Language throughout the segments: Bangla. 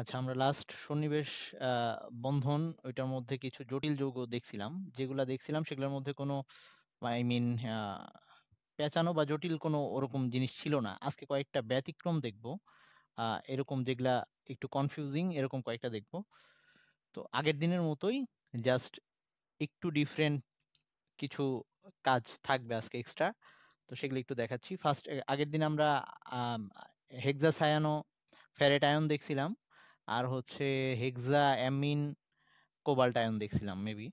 আচ্ছা আমরা লাস্ট সন্নিবেশ বন্ধন ওইটার মধ্যে কিছু জটিল যৌগ দেখছিলাম যেগুলা দেখছিলাম সেগুলোর মধ্যে কোনো আই মিন পেঁচানো বা জটিল কোনো ওরকম জিনিস ছিল না আজকে কয়েকটা ব্যতিক্রম দেখব এরকম যেগুলা একটু কনফিউজিং এরকম কয়েকটা দেখব তো আগের দিনের মতোই জাস্ট একটু ডিফারেন্ট কিছু কাজ থাকবে আজকে এক্সট্রা তো সেগুলো একটু দেখাচ্ছি ফার্স্ট আগের দিন আমরা হেক্সাসায়ানো ফেরেট আয়ন দেখছিলাম আর হচ্ছে হেক্সা অ্যামিন কোবাল্ট আয়ন দেখছিলাম মেবি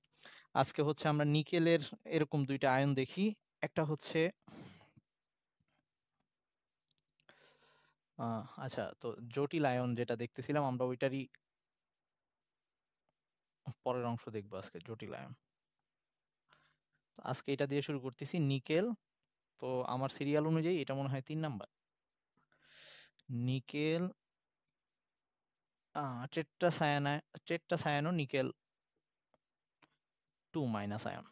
আজকে হচ্ছে আমরা নিকেলের এরকম দুইটা আয়ন দেখি একটা হচ্ছে আচ্ছা তো জটিল আয়ন যেটা দেখতেছিলাম আমরা ওইটারই পরের অংশ দেখবো আজকে জটিল আয়ন আজকে এটা দিয়ে শুরু করতেছি নিকেল তো আমার সিরিয়াল অনুযায়ী এটা মনে হয় তিন number nickel tetracyanide nickel two minus আয়ন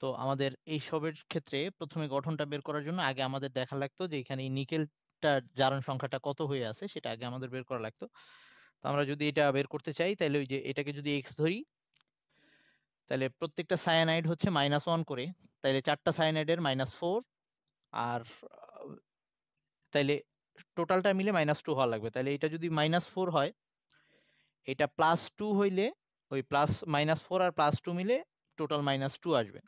তো আমাদের এই সবের ক্ষেত্রে প্রথমে গঠনটা বের করার জন্য আগে আমাদের দেখা লাগতো যে এখানে এই নিকেলটার জারণ সংখ্যাটা কত হয়ে আছে সেটা আগে আমাদের বের করা লাগতো তো আমরা যদি এটা বের করতে চাই তাহলে ওই যে এটাকে যদি এক্স ধরি তাহলে প্রত্যেকটা সায়ানাইড হচ্ছে মাইনাস ওয়ান করে তাহলে চারটা সায়ানাইডের মাইনাস ফোর আর তাহলে টোটালটা মিলে মাইনাস টু হওয়া লাগবে তাহলে এটা যদি মাইনাস ফোর হয় এটা প্লাস টু হইলে ওই প্লাস মাইনাস ফোর আর প্লাস টু মিলে টোটাল মাইনাস টু আসবে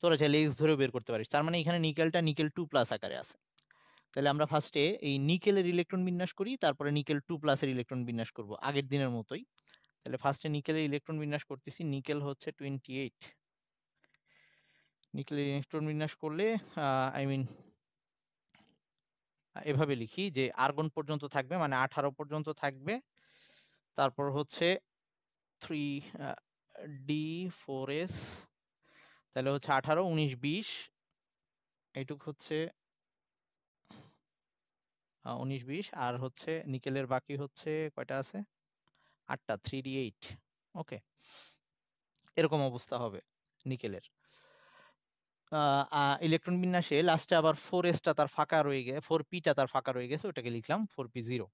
তোরা চাইলে এক্স ধরেও বের করতে পারিস তার মানে এখানে নিকেলটা নিকেল টু প্লাস আকারে আছে তাহলে আমরা ফার্স্টে এই নিকেলের ইলেকট্রন বিন্যাস করি তারপরে নিকেল টু প্লাসের ইলেকট্রন বিন্যাস করব আগের দিনের মতোই তাহলে ফার্স্টে নিকেলের ইলেকট্রন বিন্যাস করতেছি নিকেল হচ্ছে টোয়েন্টি এইট নিকেলের ইলেকট্রন বিন্যাস করলে আই মিন এভাবে লিখি যে আর্গন পর্যন্ত থাকবে মানে আঠারো পর্যন্ত থাকবে তারপর হচ্ছে থ্রি ডি ফোর এস তাহলে হচ্ছে আঠারো উনিশ বিশ এইটুক হচ্ছে উনিশ বিশ আর হচ্ছে নিকেলের বাকি হচ্ছে কয়টা আছে আটটা থ্রি ডি এইট ওকে এরকম অবস্থা হবে নিকেলের ইলেকট্রন বিন্যাসে লাস্টে আবার ফোর এসটা তার ফাঁকা রয়ে গেছে ফোর পিটা তার ফাঁকা রয়ে গেছে ওটাকে লিখলাম ফোর পি জিরো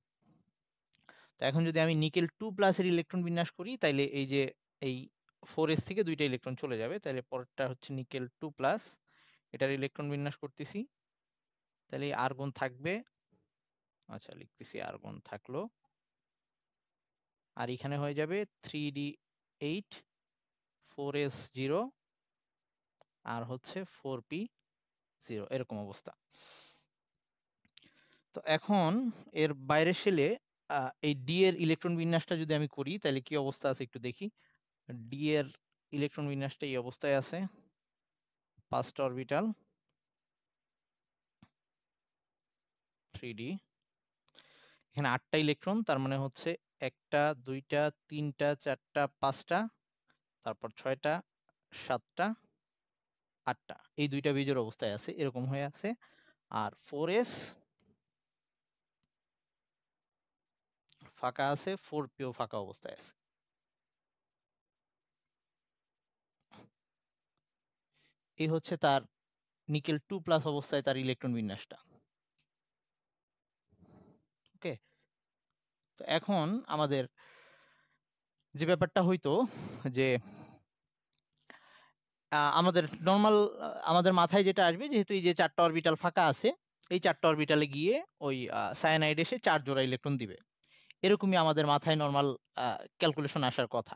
তো এখন যদি আমি নিকেল টু প্লাসের ইলেকট্রন বিন্যাস করি তাইলে এই যে এই ফোর এস থেকে দুইটা ইলেকট্রন চলে যাবে তাহলে পরেরটা হচ্ছে নিকেল টু প্লাস এটার ইলেকট্রন বিন্যাস করতেছি তাহলে আর্গন থাকবে আচ্ছা লিখতেছি আর্গন থাকলো আর এখানে হয়ে যাবে three D eight four S zero আর হচ্ছে ফোর পি জিরো এরকম অবস্থা তো এখন এর বাইরে সেলে এই ডি এর ইলেকট্রন বিন্যাসটা যদি আমি করি তাহলে কি অবস্থা আছে একটু দেখি ডি এর ইলেকট্রন বিন্যাসটা এই অবস্থায় আছে পাঁচটা অরবিটাল থ্রি ডি এখানে আটটা ইলেকট্রন তার মানে হচ্ছে একটা দুইটা তিনটা চারটা পাঁচটা তারপর ছয়টা সাতটা আটটা এই দুইটা বীজের অবস্থায় আছে এরকম হয়ে আছে আর ফোর এস ফাঁকা আছে ফোর পিও ফাঁকা অবস্থায় আছে এই হচ্ছে তার নিকেল টু প্লাস অবস্থায় তার ইলেকট্রন বিন্যাসটা ওকে তো এখন আমাদের যে ব্যাপারটা হইতো যে আমাদের নর্মাল আমাদের মাথায় যেটা আসবে যেহেতু এই যে চারটা অরবিটাল ফাঁকা আছে এই চারটা অরবিটালে গিয়ে ওই সায়ানাইড এসে চার জোড়া ইলেকট্রন দিবে এরকমই আমাদের মাথায় নর্মাল ক্যালকুলেশন আসার কথা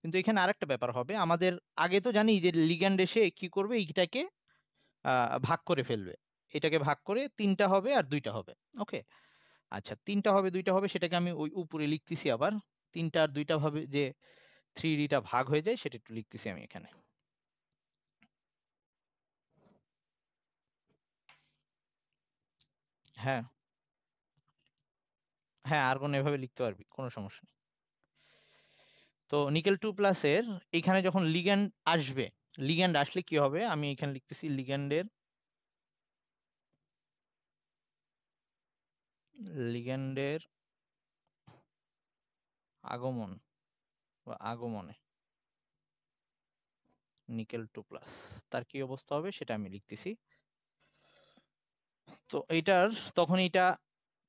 কিন্তু এখানে আরেকটা ব্যাপার হবে আমাদের আগে তো জানি যে লিগ্যান্ড এসে কি করবে এইটাকে ভাগ করে ফেলবে এটাকে ভাগ করে তিনটা হবে আর দুইটা হবে ওকে আচ্ছা তিনটা হবে দুইটা হবে সেটাকে আমি ওই উপরে লিখতেছি আবার তিনটা আর দুইটা ভাবে যে থ্রি ডিটা ভাগ হয়ে যায় সেটা একটু লিখতেছি আমি এখানে হ্যাঁ হ্যাঁ আর কোনো এভাবে লিখতে পারবি কোনো সমস্যা নেই তো নিকেল টু প্লাসের এখানে যখন লিগ্যান্ড আসবে লিগ্যান্ড আসলে কি হবে আমি এখানে লিখতেছি লিগ্যান্ডের লিগ্যান্ডের আগমন বা আগমনে নিকেল টু প্লাস তার কি অবস্থা হবে সেটা আমি লিখতেছি তো এটার তখন এটা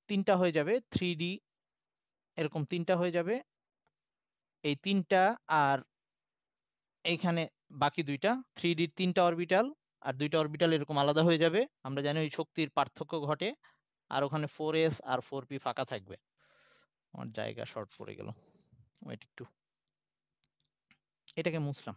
তিনটা হয়ে যাবে থ্রি ডি এরকম তিনটা হয়ে যাবে এই তিনটা আর এইখানে বাকি দুইটা থ্রি ডির তিনটা অরবিটাল আর দুইটা অরবিটাল এরকম আলাদা হয়ে যাবে আমরা জানি ওই শক্তির পার্থক্য ঘটে আর ওখানে ফোর এস আর ফোর পি ফাঁকা থাকবে আমার জায়গা শর্ট পড়ে গেল ওয়েট একটু এটাকে মুসলাম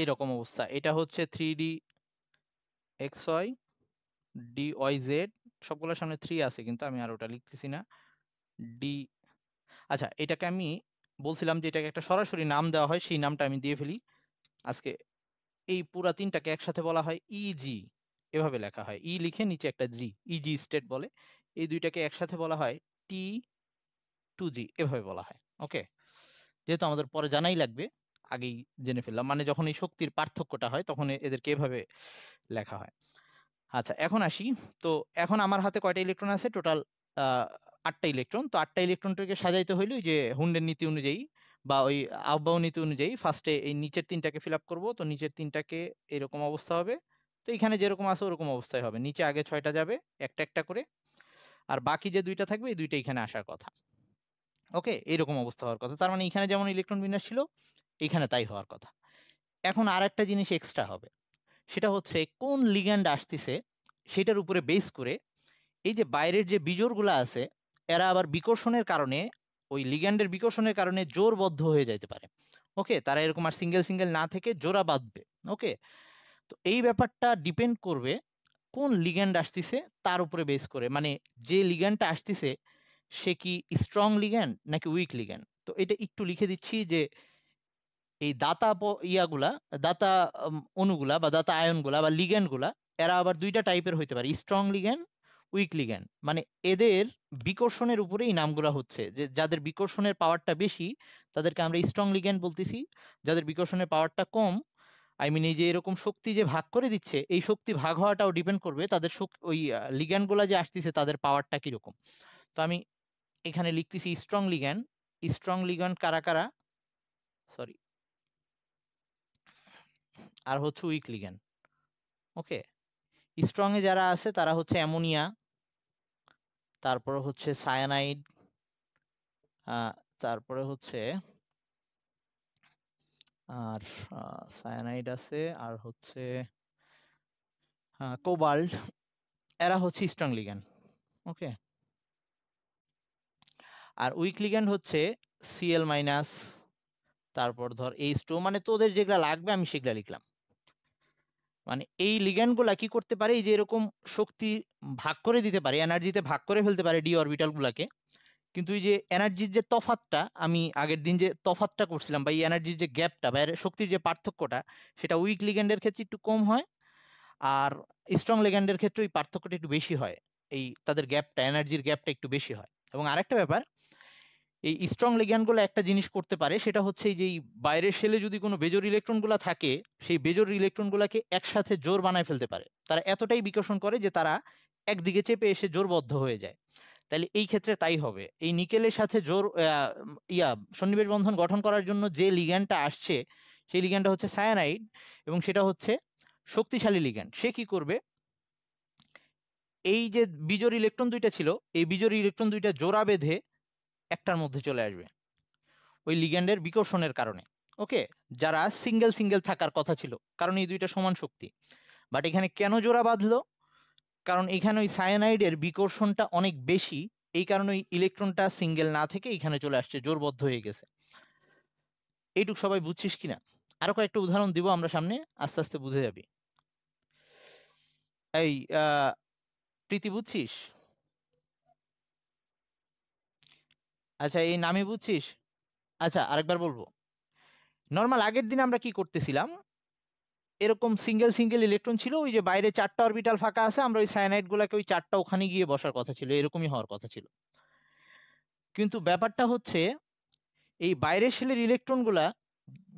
এইরকম অবস্থা এটা হচ্ছে three D X Y D Y Z সবগুলোর সামনে থ্রি আছে কিন্তু আমি আর ওটা লিখতেছি না ডি আচ্ছা এটাকে আমি বলছিলাম যে এটাকে একটা সরাসরি নাম দেওয়া হয় সেই নামটা আমি দিয়ে ফেলি আজকে এই পুরা তিনটাকে একসাথে বলা হয় ইজি e এভাবে লেখা হয় ই e লিখে নিচে একটা জি ইজি স্টেট বলে এই দুইটাকে একসাথে বলা হয় টি টু জি এভাবে বলা হয় ওকে যেহেতু আমাদের পরে জানাই লাগবে আগেই জেনে ফেললাম মানে যখন এই শক্তির পার্থক্যটা হয় তখন এদেরকে এভাবে লেখা হয় আচ্ছা এখন আসি তো এখন আমার হাতে কয়টা ইলেকট্রন আছে টোটাল আটটা ইলেকট্রন তো আটটা ইলেকট্রনটাকে সাজাইতে হইলে যে হুন্ডের নীতি অনুযায়ী বা ওই আহ্বাহ নীতি অনুযায়ী ফার্স্টে এই নিচের তিনটাকে ফিল আপ করবো তো নিচের তিনটাকে এরকম অবস্থা হবে তো এখানে যেরকম আছে ওরকম অবস্থায় হবে নিচে আগে ছয়টা যাবে একটা একটা করে আর বাকি যে দুইটা থাকবে এই দুইটা এখানে আসার কথা ওকে এইরকম অবস্থা হওয়ার কথা তার মানে এখানে যেমন ইলেকট্রন বিন্যাস ছিল এখানে তাই হওয়ার কথা এখন আর একটা জিনিস এক্সট্রা হবে সেটা হচ্ছে কোন লিগ্যান্ড আসতেছে সেটার উপরে বেস করে এই যে বাইরের যে বিজোরগুলো আছে এরা আবার বিকর্ষণের কারণে ওই লিগ্যান্ডের বিকর্ষণের কারণে জোরবদ্ধ হয়ে যেতে পারে ওকে তারা এরকম আর সিঙ্গেল সিঙ্গেল না থেকে জোড়া বাঁধবে ওকে তো এই ব্যাপারটা ডিপেন্ড করবে কোন লিগ্যান্ড আসতেছে তার উপরে বেস করে মানে যে লিগ্যান্ডটা আসতেছে সে কি স্ট্রং লিগ্যান্ড নাকি উইক লিগ্যান্ড তো এটা একটু লিখে দিচ্ছি যে এই দাতা ইয়াগুলা দাতা অনুগুলা বা দাতা আয়নগুলা বা লিগ্যান্ডগুলা এরা আবার দুইটা টাইপের হইতে পারে স্ট্রং লিগ্যান্ড উইক লিগ্যান্ড মানে এদের বিকর্ষণের উপরে এই নামগুলা হচ্ছে যে যাদের বিকর্ষণের পাওয়ারটা বেশি তাদেরকে আমরা স্ট্রং লিগ্যান্ড বলতেছি যাদের বিকর্ষণের পাওয়ারটা কম আই মিন এই যে এরকম শক্তি যে ভাগ করে দিচ্ছে এই শক্তি ভাগ হওয়াটাও ডিপেন্ড করবে তাদের ওই লিগ্যান্ডগুলা যে আসতেছে তাদের পাওয়ারটা কীরকম তো আমি এখানে লিখতেছি স্ট্রং লিগান স্ট্রং লিগান কারা কারা সরি আর হচ্ছে উইক লিগান ওকে স্ট্রংয়ে যারা আছে তারা হচ্ছে অ্যামোনিয়া তারপরে হচ্ছে সায়ানাইড তারপরে হচ্ছে আর সায়ানাইড আছে আর হচ্ছে কোবাল্ট এরা হচ্ছে স্ট্রং লিগান ওকে আর উইক লিগ্যান্ড হচ্ছে সিএল মাইনাস তারপর ধর এই স্টো মানে তোদের যেগুলো লাগবে আমি সেগুলো লিখলাম মানে এই লিগ্যান্ডগুলা কি করতে পারে এই যে এরকম শক্তি ভাগ করে দিতে পারে এনার্জিতে ভাগ করে ফেলতে পারে ডি অরবিটালগুলাকে কিন্তু এই যে এনার্জির যে তফাতটা আমি আগের দিন যে তফাতটা করছিলাম বা এই এনার্জির যে গ্যাপটা বা শক্তির যে পার্থক্যটা সেটা উইক লিগ্যান্ডের ক্ষেত্রে একটু কম হয় আর স্ট্রং লিগ্যান্ডের ক্ষেত্রে ওই পার্থক্যটা একটু বেশি হয় এই তাদের গ্যাপটা এনার্জির গ্যাপটা একটু বেশি হয় এবং আরেকটা ব্যাপার এই স্ট্রং লিগ্যান্ডগুলো একটা জিনিস করতে পারে সেটা হচ্ছে যে বাইরের সেলে যদি কোনো বেজোর ইলেকট্রনগুলো থাকে সেই বেজোর ইলেকট্রনগুলোকে একসাথে জোর বানায় ফেলতে পারে তারা এতটাই বিকশন করে যে তারা একদিকে চেপে এসে জোরবদ্ধ হয়ে যায় তাহলে এই ক্ষেত্রে তাই হবে এই নিকেলের সাথে জোর ইয়া সন্নিবেশ বন্ধন গঠন করার জন্য যে লিগ্যান্ডটা আসছে সেই লিগ্যান্ডটা হচ্ছে সায়ানাইড এবং সেটা হচ্ছে শক্তিশালী লিগ্যান্ড সে কি করবে এই যে বিজোর ইলেকট্রন দুইটা ছিল এই বিজোর ইলেকট্রন দুইটা জোড়া বেঁধে একটার মধ্যে চলে আসবে ওই লিগ্যান্ডের বিকর্ষণের কারণে ওকে যারা সিঙ্গেল সিঙ্গেল থাকার কথা ছিল কারণ এই দুইটা সমান শক্তি বাট এখানে কেন জোড়া বাঁধলো কারণ এখানে ওই সায়ানাইডের বিকর্ষণটা অনেক বেশি এই কারণে ওই ইলেকট্রনটা সিঙ্গেল না থেকে এখানে চলে আসছে জোরবদ্ধ হয়ে গেছে এইটুক সবাই বুঝছিস কিনা আরো কয়েকটা উদাহরণ দিব আমরা সামনে আস্তে আস্তে বুঝে যাবি এই প্রীতি বুঝছিস আচ্ছা এই নামই বুঝছিস আচ্ছা আরেকবার বলবো নর্মাল আগের দিন আমরা কি করতেছিলাম এরকম সিঙ্গেল সিঙ্গেল ইলেকট্রন ছিল ওই যে বাইরে চারটা অরবিটাল ফাঁকা আছে আমরা ওই সায়ানাইডগুলোকে ওই চারটা ওখানে গিয়ে বসার কথা ছিল এরকমই হওয়ার কথা ছিল কিন্তু ব্যাপারটা হচ্ছে এই বাইরের শেলের ইলেকট্রনগুলা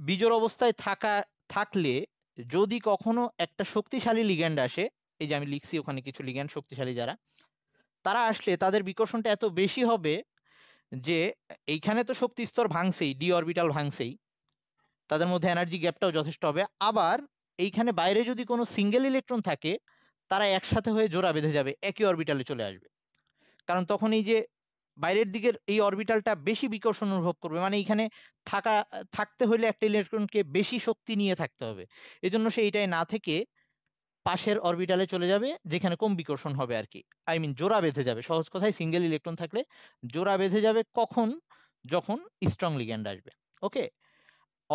বিজোর অবস্থায় থাকা থাকলে যদি কখনো একটা শক্তিশালী লিগ্যান্ড আসে এই যে আমি লিখছি ওখানে কিছু লিগ্যান্ড শক্তিশালী যারা তারা আসলে তাদের বিকর্ষণটা এত বেশি হবে যে এইখানে তো শক্তি স্তর ভাঙছেই ডি অরবিটাল ভাঙছেই তাদের মধ্যে এনার্জি গ্যাপটাও যথেষ্ট হবে আবার এইখানে বাইরে যদি কোনো সিঙ্গেল ইলেকট্রন থাকে তারা একসাথে হয়ে জোড়া বেঁধে যাবে একই অরবিটালে চলে আসবে কারণ তখন এই যে বাইরের দিকের এই অরবিটালটা বেশি বিকর্ষণ অনুভব করবে মানে এইখানে থাকা থাকতে হলে একটা ইলেকট্রনকে বেশি শক্তি নিয়ে থাকতে হবে এজন্য সে এইটাই না থেকে পাশের অরবিটালে চলে যাবে যেখানে কম বিকর্ষণ হবে আর কি আই মিন জোড়া বেঁধে যাবে সহজ কথায় সিঙ্গেল ইলেকট্রন থাকলে জোড়া বেঁধে যাবে কখন যখন স্ট্রং লিগ্যান্ড আসবে ওকে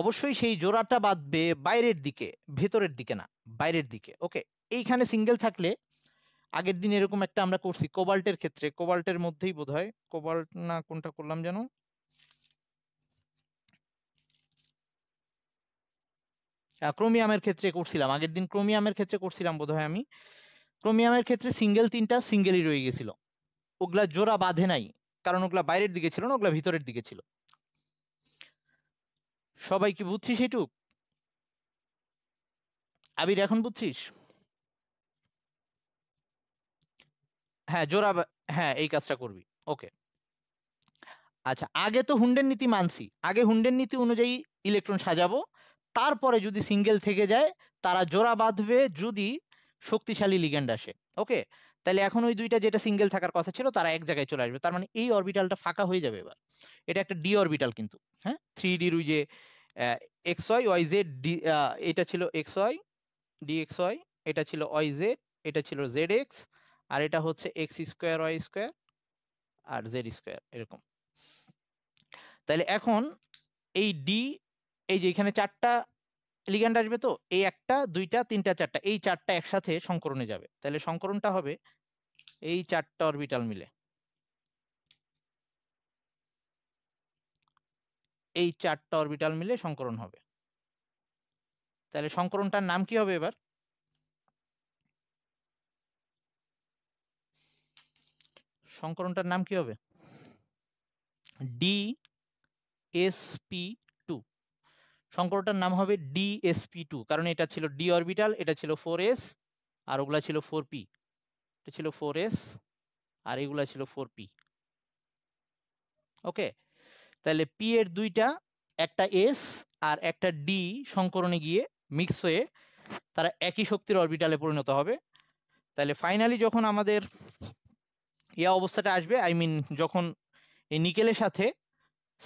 অবশ্যই সেই জোড়াটা বাঁধবে বাইরের দিকে ভেতরের দিকে না বাইরের দিকে ওকে এইখানে সিঙ্গেল থাকলে আগের দিন এরকম একটা আমরা করছি কোবাল্টের ক্ষেত্রে কোবাল্টের মধ্যেই বোধ হয় কোবাল্ট না কোনটা করলাম যেন ক্রোমিয়ামের ক্ষেত্রে করছিলাম আগের দিন ক্রোমিয়ামের ক্ষেত্রে করছিলাম বোধহয় আমি ক্রোমিয়ামের ক্ষেত্রে সিঙ্গেল তিনটা সিঙ্গেলই রয়ে গেছিল ওগুলা জোড়া বাঁধে নাই কারণ ওগুলা বাইরের দিকে ছিল না ওগুলা ভিতরের দিকে ছিল সবাই কি বুঝছিস এটুক আবির এখন বুঝছিস হ্যাঁ জোড়া হ্যাঁ এই কাজটা করবি ওকে আচ্ছা আগে তো হুন্ডের নীতি মানছি আগে হুন্ডের নীতি অনুযায়ী ইলেকট্রন সাজাবো তারপরে যদি সিঙ্গেল থেকে যায় তারা জোড়া বাঁধবে যদি শক্তিশালী লিগেন্ড আসে ওকে তাহলে এখন ওই দুইটা যেটা সিঙ্গেল থাকার কথা ছিল তারা এক জায়গায় চলে আসবে তার মানে এই অরবিটালটা ফাঁকা হয়ে যাবে এবার এটা একটা ডি অরবিটাল কিন্তু হ্যাঁ থ্রি ডির ওই যে X Y Y Z D এটা ছিল X Y D X Y এটা ছিল ওয়াই জেড এটা ছিল জেড এক্স আর এটা হচ্ছে এক্স স্কোয়ার ওয়াই স্কোয়ার আর জেড স্কোয়ার এরকম তাহলে এখন এই ডি এই যে এখানে চারটা লিগ্যান্ড আসবে তো এই একটা দুইটা তিনটা চারটা এই চারটা একসাথে সংকরণে যাবে তাহলে সংকরণটা হবে এই চারটা অরবিটাল মিলে এই চারটা অরবিটাল মিলে সংকরণ হবে তাহলে সংকরণটার নাম কি হবে এবার সংকরণটার নাম কি হবে ডি এস পি সংকরটার নাম হবে ডিএসপি টু কারণ এটা ছিল ডি অরবিটাল এটা ছিল ফোর এস আর ওগুলা ছিল ফোর পি এটা ছিল ফোর এস আর এগুলা ছিল ফোর পি ওকে তাহলে পি এর দুইটা একটা এস আর একটা ডি সংকরণে গিয়ে মিক্স হয়ে তারা একই শক্তির অরবিটালে পরিণত হবে তাহলে ফাইনালি যখন আমাদের ইয়া অবস্থাটা আসবে আই মিন যখন এই নিকেলের সাথে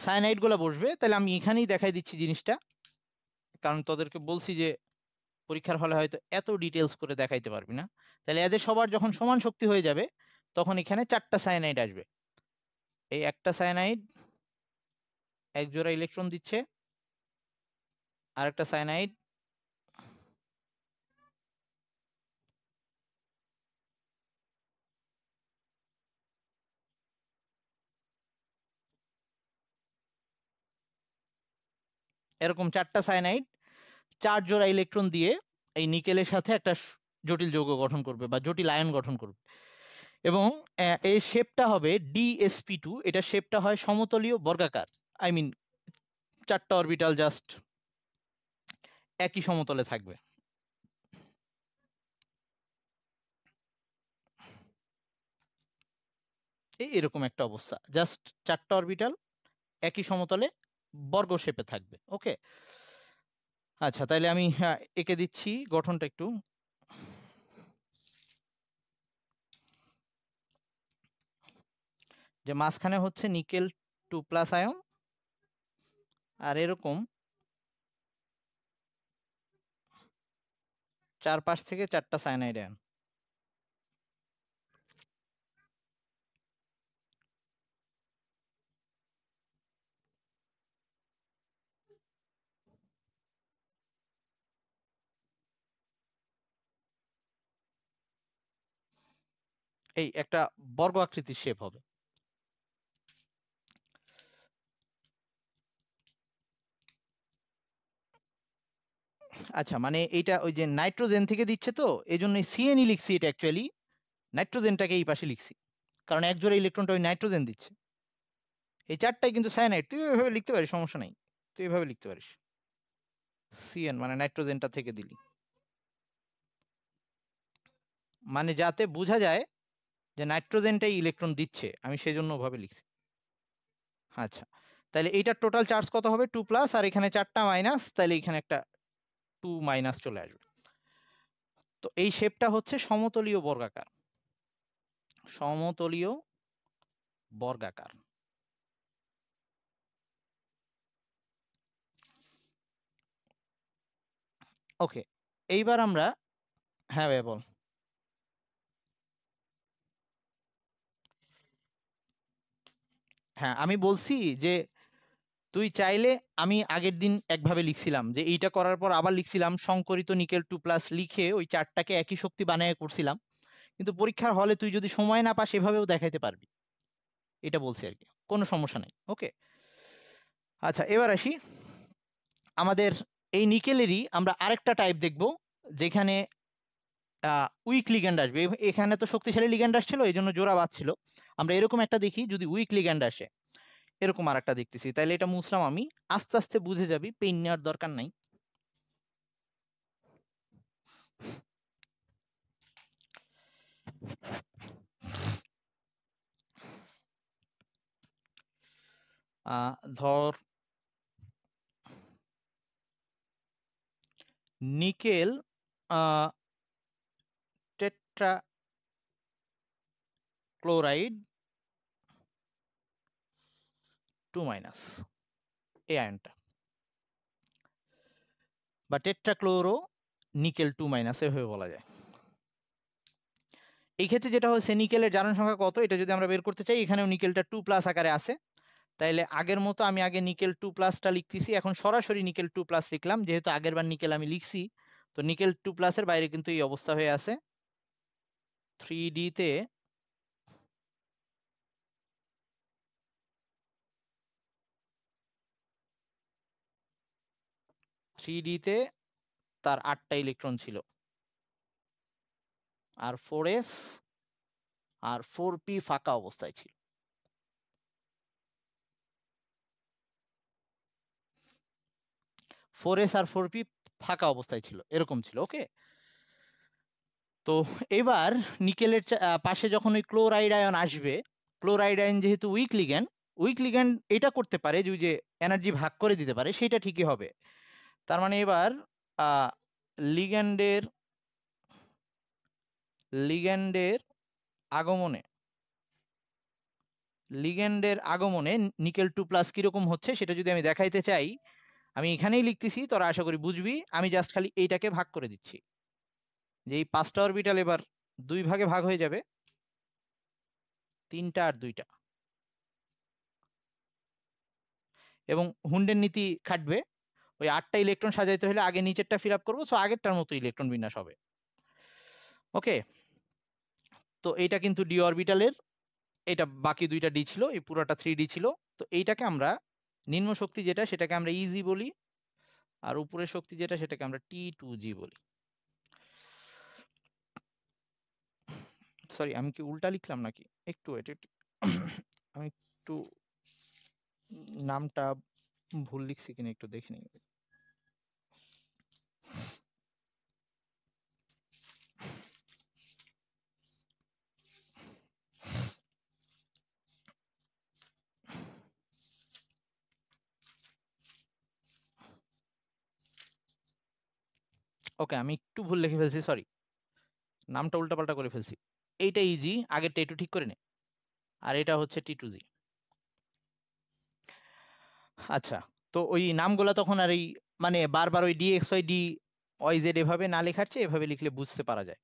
সায়ানাইডগুলো বসবে তাহলে আমি এখানেই দেখাই দিচ্ছি জিনিসটা কারণ তোদেরকে বলছি যে পরীক্ষার হলে হয়তো এত ডিটেলস করে দেখাইতে পারবি না তাহলে এদের সবার যখন সমান শক্তি হয়ে যাবে তখন এখানে চারটা সায়ানাইড আসবে এই একটা সায়ানাইড এক জোড়া ইলেকট্রন দিচ্ছে আর একটা সায়ানাইড এরকম চারটা সায়ানাইড চার জোড়া ইলেকট্রন দিয়ে এই নিকেলের সাথে একটা জটিল যৌগ গঠন করবে বা জটিল আয়ন গঠন করবে এবং এই শেপটা হবে ডিএসপি টু এটা শেপটা হয় সমতলীয় বর্গাকার আই মিন চারটা অরবিটাল জাস্ট একই সমতলে থাকবে এরকম একটা অবস্থা জাস্ট চারটা অরবিটাল একই সমতলে বর্গ শেপে থাকবে ওকে আচ্ছা তাইলে আমি এঁকে দিচ্ছি গঠনটা একটু যে মাঝখানে হচ্ছে নিকেল টু প্লাস আয়ন আর এরকম চার থেকে চারটা সায়নাইড আয়ন এই একটা বর্গ আকৃতির শেপ হবে আচ্ছা মানে এইটা ওই যে নাইট্রোজেন থেকে দিচ্ছে তো এই জন্য সিএনই লিখছি এটা অ্যাকচুয়ালি নাইট্রোজেনটাকে এই পাশে লিখছি কারণ একজোড়া ইলেকট্রনটা ওই নাইট্রোজেন দিচ্ছে এই চারটাই কিন্তু সায়ানাইট তুই এভাবে লিখতে পারিস সমস্যা নাই তুই এভাবে লিখতে পারিস সিএন মানে নাইট্রোজেনটা থেকে দিলি মানে যাতে বোঝা যায় যে নাইট্রোজেনটাই ইলেকট্রন দিচ্ছে আমি সেই জন্য ওভাবে লিখছি আচ্ছা তাহলে এইটার টোটাল চার্জ কত হবে টু প্লাস আর এখানে চারটা মাইনাস তাহলে এখানে একটা টু মাইনাস চলে আসবে তো এই শেপটা হচ্ছে সমতলীয় বর্গাকার সমতলীয় বর্গাকার ওকে এইবার আমরা হ্যাঁ ভাই বল হ্যাঁ আমি বলছি যে তুই চাইলে আমি আগের দিন একভাবে লিখছিলাম যে এইটা করার পর আবার লিখছিলাম সংকরিত নিকেল টু প্লাস লিখে ওই চারটাকে একই শক্তি বানায় করছিলাম কিন্তু পরীক্ষার হলে তুই যদি সময় না পাস এভাবেও দেখাইতে পারবি এটা বলছি আর কি কোনো সমস্যা নাই ওকে আচ্ছা এবার আসি আমাদের এই নিকেলেরই আমরা আরেকটা টাইপ দেখব যেখানে উইক লিগ্যান্ড আসবে এখানে তো শক্তিশালী লিগ্যান্ড আসছিল এই জন্য জোড়া ছিল আমরা এরকম একটা দেখি যদি উইক লিগ্যান্ড আসে এরকম আর একটা দেখতেছি তাহলে এটা মুসলাম আমি আস্তে আস্তে বুঝে যাবি পেন নেওয়ার দরকার নাই ধর নিকেল ক্লোরাইড টু মাইনাস এ আয়নটা বা টেট্রাক্লোরো নিকেল টু মাইনাস এভাবে বলা যায় এই ক্ষেত্রে যেটা হচ্ছে নিকেলের জারণ সংখ্যা কত এটা যদি আমরা বের করতে চাই এখানেও নিকেলটা টু প্লাস আকারে আছে তাইলে আগের মতো আমি আগে নিকেল টু প্লাসটা লিখতেছি এখন সরাসরি নিকেল টু প্লাস লিখলাম যেহেতু আগের বার নিকেল আমি লিখছি তো নিকেল টু প্লাসের বাইরে কিন্তু এই অবস্থা হয়ে আছে থ্রি ডিতে থ্রি ডিতে তার আটটা ইলেকট্রন ছিল আর ফোর এস আর ফোর পি ফাঁকা অবস্থায় ছিল ফোর এস আর ফোর পি ফাঁকা অবস্থায় ছিল এরকম ছিল ওকে তো এবার নিকেলের পাশে যখন ওই ক্লোরাইড আয়ন আসবে ক্লোরাইড আয়ন যেহেতু উইক লিগ্যান উইক লিগ্যান্ড এটা করতে পারে যে যে এনার্জি ভাগ করে দিতে পারে সেটা ঠিকই হবে তার মানে এবার লিগ্যান্ডের লিগ্যান্ডের আগমনে লিগ্যান্ডের আগমনে নিকেল টু প্লাস কীরকম হচ্ছে সেটা যদি আমি দেখাইতে চাই আমি এখানেই লিখতেছি তোরা আশা করি বুঝবি আমি জাস্ট খালি এইটাকে ভাগ করে দিচ্ছি যে এই পাঁচটা অরবিটাল এবার দুই ভাগে ভাগ হয়ে যাবে তিনটা আর দুইটা এবং হুন্ডের নীতি খাটবে ওই আটটা ইলেকট্রন সাজাইতে হলে আগে নিচেরটা ফিল আপ করবো সো আগেরটার মতো ইলেকট্রন বিন্যাস হবে ওকে তো এইটা কিন্তু ডি অরবিটালের এটা বাকি দুইটা ডি ছিল এই পুরোটা থ্রি ডি ছিল তো এইটাকে আমরা নিম্ন শক্তি যেটা সেটাকে আমরা ইজি e বলি আর উপরের শক্তি যেটা সেটাকে আমরা টি টু জি বলি সরি আমি কি উল্টা লিখলাম নাকি একটু একটু আমি একটু নামটা ভুল লিখছি কিনা একটু দেখে নিই ওকে আমি একটু ভুল লিখে ফেলছি সরি নামটা উল্টাপাল্টা করে ফেলছি এইটা ইজি আগেরটা একটু ঠিক করে নে আর এটা হচ্ছে টি টু জি আচ্ছা তো ওই নামগুলো তখন আর এই মানে বারবার ওই DX Y D Y Z এভাবে না লেখার চেয়ে এভাবে লিখলে বুঝতে পারা যায়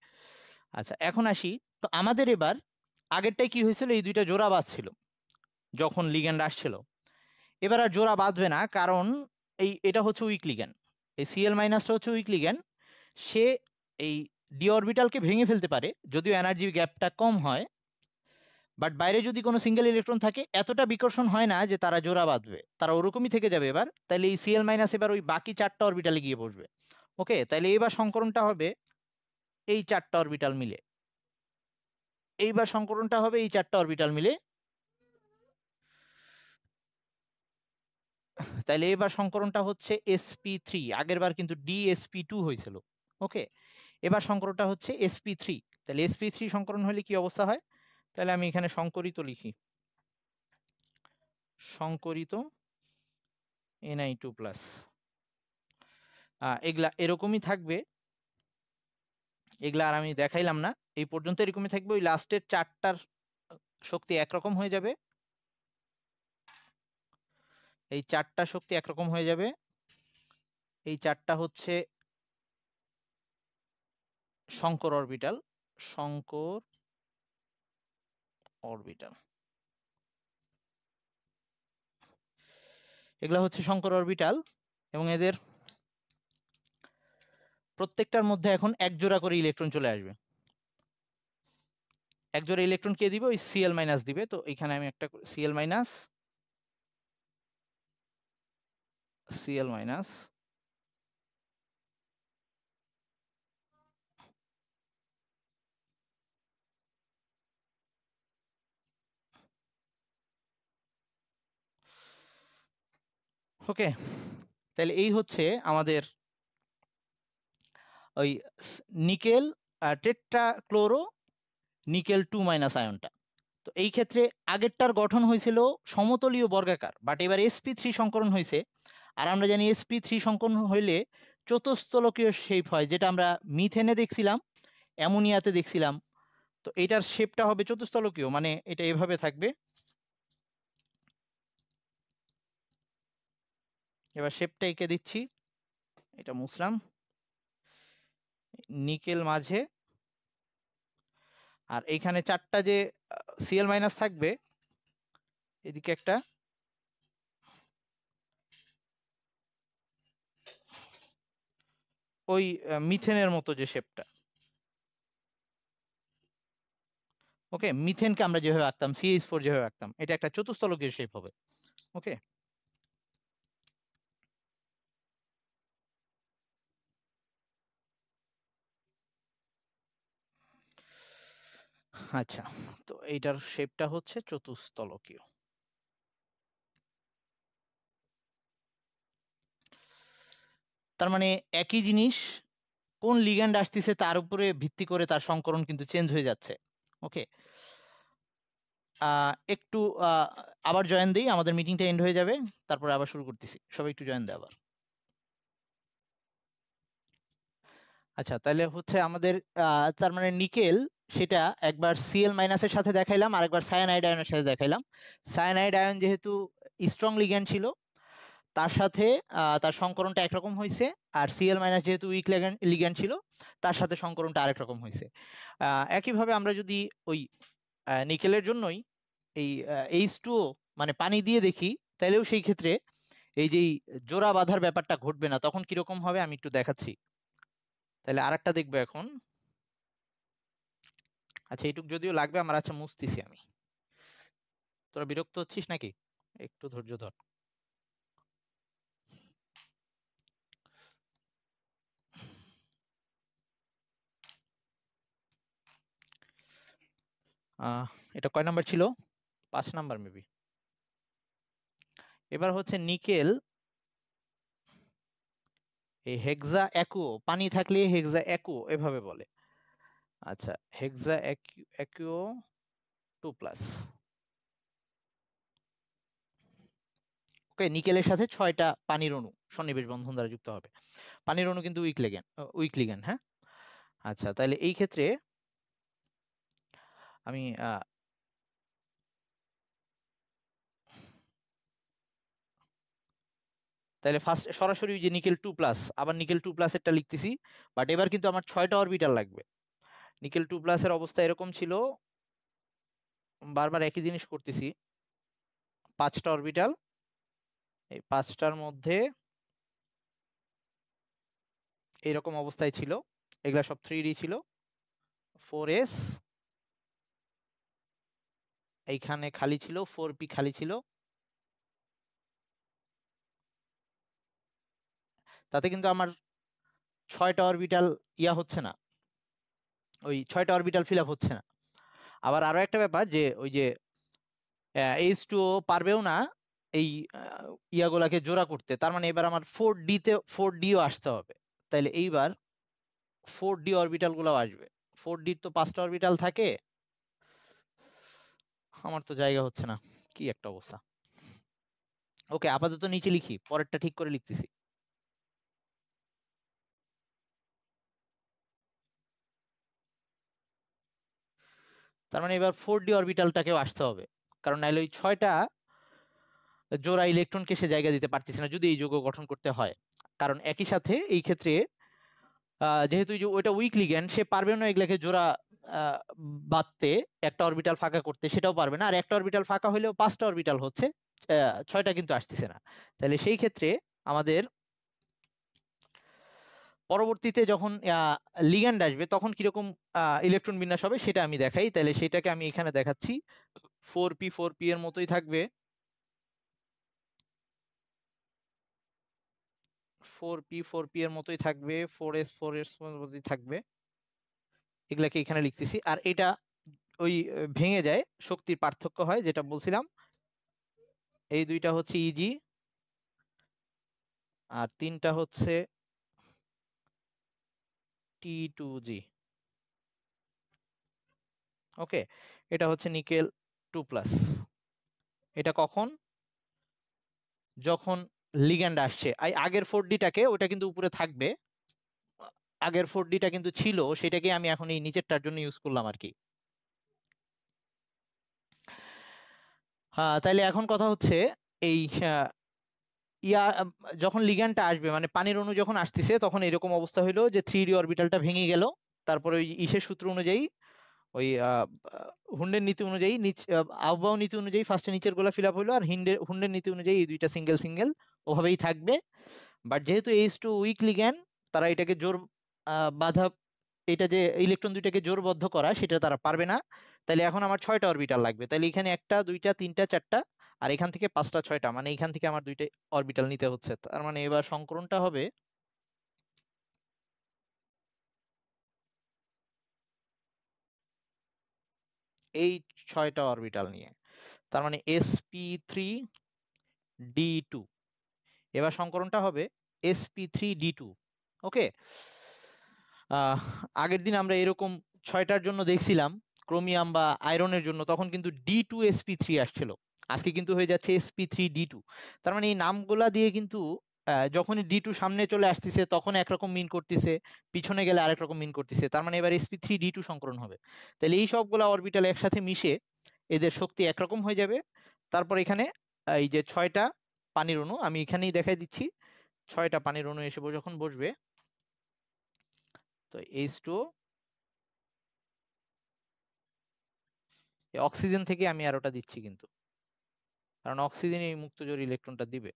আচ্ছা এখন আসি তো আমাদের এবার আগেরটাই কি হয়েছিল এই দুইটা জোড়া বাঁধছিল যখন লিগ্যান্ড আসছিল এবার আর জোড়া বাঁধবে না কারণ এই এটা হচ্ছে উইক লিগ্যান্ড এই সিএল মাইনাসটা হচ্ছে উইক লিগ্যান্ড সে এই ডি অরবিটালকে ভেঙে ফেলতে পারে যদিও এনার্জি গ্যাপটা কম হয় বাট বাইরে যদি কোনো সিঙ্গেল ইলেকট্রন থাকে এতটা বিকর্ষণ হয় না যে তারা জোড়া বাঁধবে তারা ওরকমই থেকে যাবে এবার তাহলে এই সিএল মাইনাস এবার ওই বাকি চারটা অরবিটালে গিয়ে বসবে ওকে তাহলে এবার সংকরণটা হবে এই চারটা অরবিটাল মিলে এইবার সংকরণটা হবে এই চারটা অরবিটাল মিলে তাহলে এবার সংকরণটা হচ্ছে এসপি থ্রি আগের বার কিন্তু ডিএসপি টু হয়েছিল ওকে এবার সংকরণটা হচ্ছে এসপি থ্রি তাহলে এসপি থ্রি সংকরণ হলে কি অবস্থা হয় তাহলে আমি এখানে সংকরিত লিখি সংকরিত এনআই টু প্লাস এগুলা এরকমই থাকবে এগুলা আর আমি দেখাইলাম না এই পর্যন্ত এরকমই থাকবে ওই লাস্টের চারটার শক্তি একরকম হয়ে যাবে এই চারটা শক্তি একরকম হয়ে যাবে এই চারটা হচ্ছে শঙ্কর অরবিটাল শঙ্কর অরবিটাল এগুলা হচ্ছে শঙ্কর অরবিটাল এবং এদের প্রত্যেকটার মধ্যে এখন একজোড়া করে ইলেকট্রন চলে আসবে একজোড়া ইলেকট্রন কে দিবে ওই সিএল মাইনাস দিবে তো এখানে আমি একটা CL minus CL minus okay তাহলে এই হচ্ছে আমাদের ওই nickel tetrachloro nickel two minus আয়নটা তো এই ক্ষেত্রে আগেরটার গঠন হয়েছিল সমতলীয় বর্গাকার বাট এবার এসপি থ্রি সংকরণ হয়েছে আর আমরা জানি এসপি থ্রি সংকরণ হইলে চতুস্থলকীয় শেপ হয় যেটা আমরা মিথেনে দেখছিলাম অ্যামোনিয়াতে দেখছিলাম তো এটার শেপটা হবে চতুস্থলকীয় মানে এটা এভাবে থাকবে এবার শেপটা এঁকে দিচ্ছি এটা মুসলাম নিকেল মাঝে আর এইখানে চারটা যে সিএল মাইনাস থাকবে এদিকে একটা ওই মিথেনের মতো যে শেপটা ওকে মিথেনকে আমরা যেভাবে আঁকতাম সিএইচ ফোর যেভাবে আঁকতাম এটা একটা চতুস্থলকীয় শেপ হবে ওকে আচ্ছা তো এইটার শেপটা হচ্ছে চতুস্তলকীয় তার মানে একই জিনিস কোন লিগ্যান্ড আসতেছে তার উপরে ভিত্তি করে তার সংকরণ কিন্তু চেঞ্জ হয়ে যাচ্ছে ওকে একটু আবার জয়েন দিই আমাদের মিটিংটা এন্ড হয়ে যাবে তারপরে আবার শুরু করতেছি সবাই একটু জয়েন দে আবার আচ্ছা তাহলে হচ্ছে আমাদের তার মানে নিকেল সেটা একবার সিএল মাইনাসের সাথে দেখাইলাম আর একবার সায়ানাইড আয়নের সাথে দেখাইলাম সায়ানাইড আয়ন যেহেতু স্ট্রং লিগ্যান্ড ছিল তার সাথে তার সংকরণটা একরকম হয়েছে আর সিএল মাইনাস যেহেতু উইক লিগ্যান্ড ছিল তার সাথে সংকরণটা আরেক রকম হয়েছে একইভাবে আমরা যদি ওই নিকেলের জন্যই এই এইচ টুও মানে পানি দিয়ে দেখি তাহলেও সেই ক্ষেত্রে এই যে জোড়া বাঁধার ব্যাপারটা ঘটবে না তখন কীরকম হবে আমি একটু দেখাচ্ছি তাহলে আর একটা দেখবো এখন আচ্ছা এইটুক যদিও লাগবে আমার আচ্ছা মুছতেছি আমি তোরা বিরক্ত হচ্ছিস নাকি একটু ধৈর্য ধর এটা কয় নাম্বার ছিল পাঁচ নাম্বার মেবি এবার হচ্ছে নিকেল এই হেক্সা একু পানি থাকলে হেক্সা একু এভাবে বলে আচ্ছা হেক্সা একিও টু প্লাস ওকে নিকেলের সাথে ছয়টা পানির অণু সন্নিবেশ বন্ধন দ্বারা যুক্ত হবে পানির অণু কিন্তু উইক লিগেন উইক লিগেন হ্যাঁ আচ্ছা তাহলে এই ক্ষেত্রে আমি তাহলে ফার্স্ট সরাসরি যে নিকেল টু প্লাস আবার নিকেল টু প্লাস এরটা লিখতেছি বাট এবার কিন্তু আমার ছয়টা অরবিটাল লাগবে নিকেল টু প্লাসের অবস্থা এরকম ছিল বারবার একই জিনিস করতেছি পাঁচটা অরবিটাল এই পাঁচটার মধ্যে এরকম অবস্থায় ছিল এগুলা সব থ্রি ডি ছিল ফোর এস এইখানে খালি ছিল ফোর পি খালি ছিল তাতে কিন্তু আমার ছয়টা অরবিটাল ইয়া হচ্ছে না ওই ছয়টা অরবিটাল ফিল আপ হচ্ছে না আবার আরও একটা ব্যাপার যে ওই যে এইচ টু পারবেও না এই ইয়াগুলাকে জোড়া করতে তার মানে এবার আমার ফোর ডিতে ফোর ডিও আসতে হবে তাইলে এইবার ফোর ডি অরবিটালগুলো আসবে ফোর ডির তো পাঁচটা অরবিটাল থাকে আমার তো জায়গা হচ্ছে না কি একটা অবস্থা ওকে আপাতত নিচে লিখি পরেরটা ঠিক করে লিখতেছি তার মানে এবার ফোর ডি অরবিটালটাকেও আসতে হবে কারণ নাহলে ওই ছয়টা জোড়া ইলেকট্রনকে সে জায়গা দিতে পারতেছে না যদি এই যৌগ গঠন করতে হয় কারণ একই সাথে এই ক্ষেত্রে যেহেতু ওইটা উইকলি লিগ্যান্ড সে পারবে না এগুলাকে জোড়া বাঁধতে একটা অরবিটাল ফাঁকা করতে সেটাও পারবে না আর একটা অরবিটাল ফাঁকা হলেও পাঁচটা অরবিটাল হচ্ছে ছয়টা কিন্তু আসতেছে না তাহলে সেই ক্ষেত্রে আমাদের পরবর্তীতে যখন লিগ্যান্ড আসবে তখন কিরকম ইলেকট্রন বিন্যাস হবে সেটা আমি দেখাই তাহলে সেটাকে আমি এখানে দেখাচ্ছি ফোর পি ফোর পি এর মতোই থাকবে ফোর পি ফোর পি এর মতোই থাকবে ফোর এস ফোর এস মতোই থাকবে এগুলাকে এখানে লিখতেছি আর এটা ওই ভেঙে যায় শক্তির পার্থক্য হয় যেটা বলছিলাম এই দুইটা হচ্ছে ইজি e আর তিনটা হচ্ছে টি টু জি ওকে এটা হচ্ছে নিকেল টু প্লাস এটা কখন যখন লিগ্যান্ড আসছে আই আগের ফোর ডিটাকে ওটা কিন্তু উপরে থাকবে আগের ফোর ডিটা কিন্তু ছিল সেটাকে আমি এখন এই নিচেরটার জন্য ইউজ করলাম আর কি হ্যাঁ তাহলে এখন কথা হচ্ছে এই হ্যাঁ, ইয়া যখন লিগ্যান্ডটা আসবে মানে পানির অণু যখন আসতেছে তখন এরকম অবস্থা হইলো যে থ্রি ডি অরবিটালটা ভেঙে গেল তারপরে ওই ইসের সূত্র অনুযায়ী ওই হুন্ডের নীতি অনুযায়ী নিচ আহ্বাহ নীতি অনুযায়ী ফার্স্টে নিচের গোলা ফিল আপ হলো আর হিন্ডের হুন্ডের নীতি অনুযায়ী এই দুইটা সিঙ্গেল সিঙ্গেল ওভাবেই থাকবে বাট যেহেতু এইস টু উইক লিগ্যান্ড তারা এটাকে জোর বাধা এটা যে ইলেকট্রন দুইটাকে জোরবদ্ধ করা সেটা তারা পারবে না তাহলে এখন আমার ছয়টা অরবিটাল লাগবে তাহলে এখানে একটা দুইটা তিনটা চারটা আর এখান থেকে পাঁচটা ছয়টা মানে এখান থেকে আমার দুইটা অরবিটাল নিতে হচ্ছে তার মানে এবার সংকরণটা হবে এই ছয়টা অরবিটাল নিয়ে তার মানে S P three D two এবার সংকরণটা হবে S P three D two okay আগের দিন আমরা এরকম ছয়টার জন্য দেখছিলাম ক্রোমিয়াম বা আয়রনের জন্য তখন কিন্তু ডি টু এসপি থ্রি আসছিল আজকে কিন্তু হয়ে যাচ্ছে এসপি থ্রি ডি টু তার মানে এই নামগুলা দিয়ে কিন্তু যখনই ডি টু সামনে চলে আসতেছে তখন একরকম মিন করতেছে পিছনে গেলে আরেক রকম মিন করতেছে তার মানে এবার এসপি থ্রি ডি টু সংকরণ হবে তাহলে এই সবগুলা অরবিটাল একসাথে মিশে এদের শক্তি একরকম হয়ে যাবে তারপর এখানে এই যে ছয়টা পানির অণু আমি এখানেই দেখাই দিচ্ছি ছয়টা পানির অণু এসে যখন বসবে তো এইচ টু অক্সিজেন থেকে আমি আরোটা দিচ্ছি কিন্তু কারণ অক্সিজেন এই মুক্তজোর ইলেকট্রনটা দিবে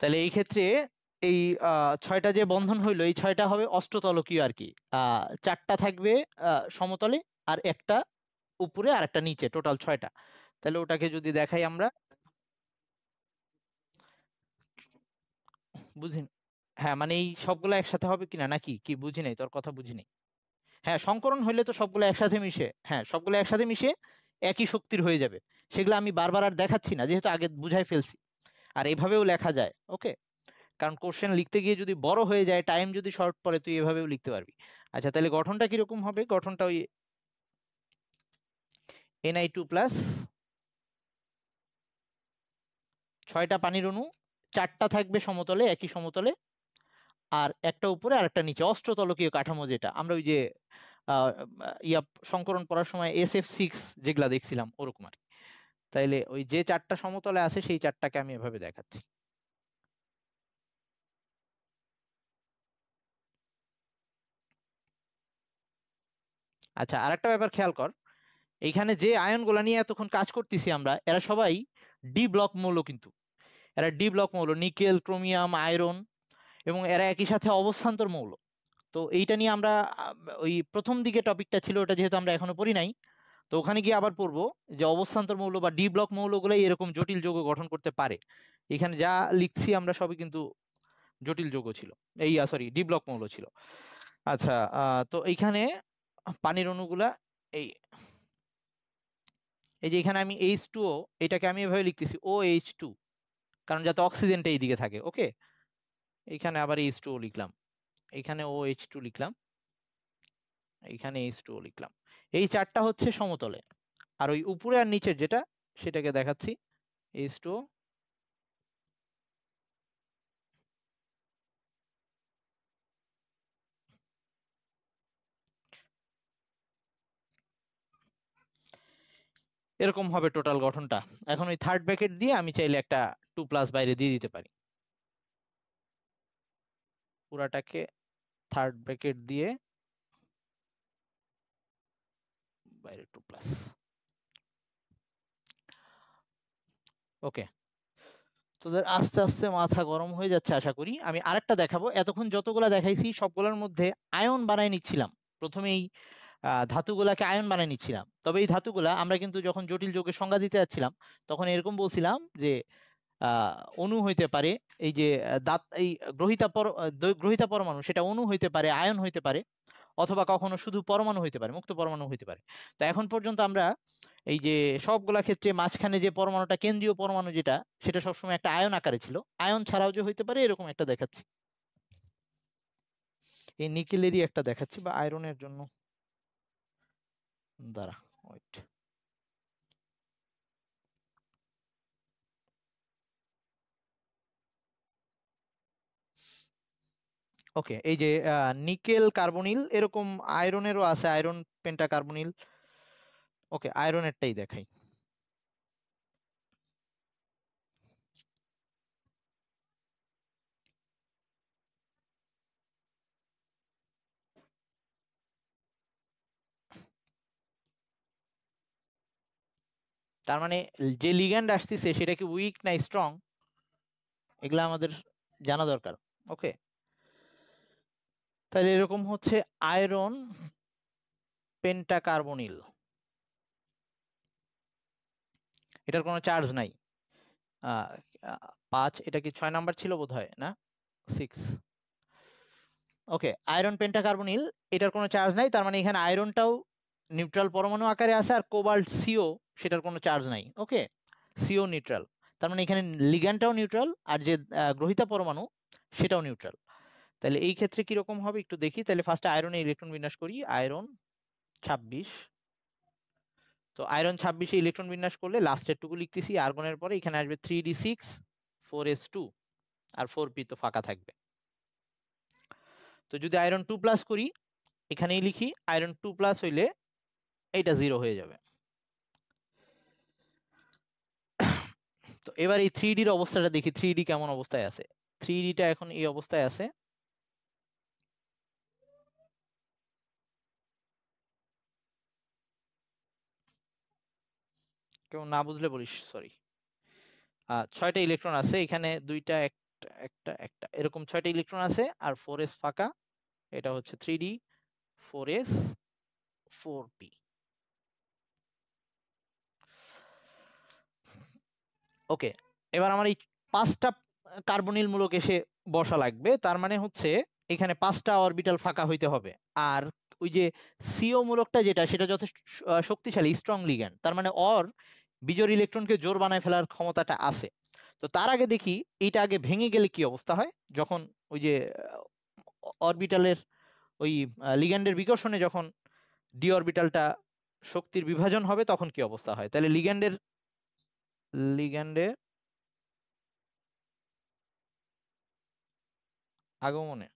তাহলে এই ক্ষেত্রে এই ছয়টা যে বন্ধন হইল এই ছয়টা হবে অষ্টতলকীয় আর কি চারটা থাকবে সমতলে আর একটা উপরে আর একটা নিচে টোটাল ছয়টা তাহলে ওটাকে যদি দেখাই আমরা বুঝিন হ্যাঁ মানে এই সবগুলো একসাথে হবে কিনা নাকি কি বুঝি নাই তোর কথা বুঝিনি হ্যাঁ সংকরণ হইলে তো সবগুলো একসাথে মিশে হ্যাঁ সবগুলো একসাথে মিশে একই শক্তির হয়ে যাবে সেগুলো আমি বারবার আর দেখাচ্ছি না যেহেতু আগে বুঝাই ফেলছি আর এভাবেও লেখা যায় ওকে কারণ কোশ্চেন লিখতে গিয়ে যদি বড় হয়ে যায় টাইম যদি শর্ট পড়ে তুই এভাবেও লিখতে পারবি আচ্ছা তাহলে গঠনটা কিরকম হবে গঠনটা ওই এনআই টু প্লাস ছয়টা পানির অনু চারটা থাকবে সমতলে একই সমতলে আর একটা উপরে আর একটা নিচে অষ্টতলকীয় কাঠামো যেটা আমরা ওই যে ইয়া সংকরণ পড়ার সময় এস এফ সিক্স যেগুলা দেখছিলাম ওরকম আর কি তাইলে ওই যে চারটা সমতলে আছে সেই চারটাকে আমি এভাবে দেখাচ্ছি আচ্ছা আর একটা ব্যাপার খেয়াল কর এইখানে যে আয়নগুলা নিয়ে এতক্ষণ কাজ করতেছি আমরা এরা সবাই ডি ব্লক মৌল কিন্তু এরা ডি ব্লক মৌল নিকেল ক্রোমিয়াম আয়রন এবং এরা একই সাথে অবস্থান্তর মৌল তো এইটা নিয়ে আমরা ওই প্রথম দিকে টপিকটা ছিল ওটা যেহেতু আমরা এখনো পড়ি নাই তো ওখানে গিয়ে আবার পড়বো যে অবস্থান্তর মৌল বা ডি ব্লক মৌলগুলো এরকম জটিল যৌগ গঠন করতে পারে এখানে যা লিখছি আমরা সবই কিন্তু জটিল যৌগ ছিল এই সরি ডি ব্লক মৌল ছিল আচ্ছা তো এইখানে পানির অণুগুলা এই এই যে এখানে আমি এইচ টু ও এটাকে আমি এভাবে লিখতেছি ও এইচ টু কারণ যাতে অক্সিজেনটা এই দিকে থাকে ওকে এইখানে আবার এইচ টু লিখলাম এখানে ও এইচ টু লিখলাম এইখানে এইচ টু ও লিখলাম এই চারটা হচ্ছে সমতলে আর ওই উপরে আর নিচের যেটা সেটাকে দেখাচ্ছি এস টু এরকম হবে টোটাল গঠনটা এখন ওই থার্ড ব্র্যাকেট দিয়ে আমি চাইলে একটা টু প্লাস বাইরে দিয়ে দিতে পারি পুরাটাকে থার্ড ব্যাকেট দিয়ে বাইরে টু প্লাস ওকে তোদের আস্তে আস্তে মাথা গরম হয়ে যাচ্ছে আশা করি আমি আরেকটা দেখাবো এতক্ষণ যতগুলা দেখাইছি সবগুলোর মধ্যে আয়ন বানায় নিচ্ছিলাম প্রথমেই ধাতুগুলাকে আয়ন বানায় নিচ্ছিলাম তবে এই ধাতুগুলা আমরা কিন্তু যখন জটিল যোগে সংজ্ঞা দিতে যাচ্ছিলাম তখন এরকম বলছিলাম যে অনু হইতে পারে এই যে দাঁত এই গ্রহিতা পর গ্রহিতা পরমাণু সেটা অনু হইতে পারে আয়ন হইতে পারে অথবা কখনো শুধু পরমাণু হইতে পারে মুক্ত পরমাণু হইতে পারে তো এখন পর্যন্ত আমরা এই যে সবগুলা ক্ষেত্রে মাঝখানে যে পরমাণুটা কেন্দ্রীয় পরমাণু যেটা সেটা সবসময় একটা আয়ন আকারে ছিল আয়ন ছাড়াও যে হইতে পারে এরকম একটা দেখাচ্ছি এই নিকেলেরই একটা দেখাচ্ছি বা আয়রনের জন্য দ্বারা ওইটা ওকে এই যে নিকেল কার্বনিল এরকম আয়রনেরও আছে আয়রন পেন্টা কার্বনিল ওকে আয়রনেরটাই দেখাই তার মানে যে লিগ্যান্ড আসতেছে সেটা কি উইক না স্ট্রং এগুলা আমাদের জানা দরকার ওকে তাহলে এরকম হচ্ছে আয়রন পেন্টাকার্বনিল এটার কোনো চার্জ নাই পাঁচ এটা কি ছয় নাম্বার ছিল বোধ হয় না সিক্স ওকে আয়রন পেন্টাকার্বনিল এটার কোনো চার্জ নাই তার মানে এখানে আয়রনটাও নিউট্রাল পরমাণু আকারে আছে আর কোবাল্ট সিও সেটার কোনো চার্জ নাই ওকে সিও নিউট্রাল তার মানে এখানে লিগ্যানটাও নিউট্রাল আর যে গ্রহিতা পরমাণু সেটাও নিউট্রাল তাহলে এই ক্ষেত্রে রকম হবে একটু দেখি তাহলে ফার্স্টে আয়রনে ইলেকট্রন বিন্যাস করি আয়রন ছাব্বিশ তো আয়রন ছাব্বিশে ইলেকট্রন বিন্যাস করলে লাস্টের টুকু লিখতেছি আর্গনের পরে এখানে আসবে three D six four S two আর ফোর পি তো ফাঁকা থাকবে তো যদি আয়রন টু প্লাস করি এখানেই লিখি আয়রন টু প্লাস হইলে এটা জিরো হয়ে যাবে তো এবার এই থ্রি ডির অবস্থাটা দেখি থ্রি ডি কেমন অবস্থায় আছে থ্রি ডিটা এখন এই অবস্থায় আছে কেউ না বুঝলে বলিস সরি ছয়টা ইলেকট্রন আছে এখানে দুইটা একটা একটা একটা এরকম ছয়টা ইলেকট্রন আছে আর ফোর এস ফাঁকা এটা হচ্ছে three D four S four P okay এবার আমার এই পাঁচটা কার্বনিল মূলক এসে বসা লাগবে তার মানে হচ্ছে এখানে পাঁচটা অরবিটাল ফাঁকা হইতে হবে আর ওই যে সিও মূলকটা যেটা সেটা যথেষ্ট শক্তিশালী স্ট্রং লিগ্যান্ড তার মানে অর বিজয়ের ইলেকট্রনকে জোর বানায় ফেলার ক্ষমতাটা আছে তো তার আগে দেখি এটা আগে ভেঙে গেলে কি অবস্থা হয় যখন ওই যে অরবিটালের ওই লিগ্যান্ডের বিকর্ষণে যখন ডি অরবিটালটা শক্তির বিভাজন হবে তখন কি অবস্থা হয় তাহলে লিগ্যান্ডের লিগ্যান্ডের আগমনে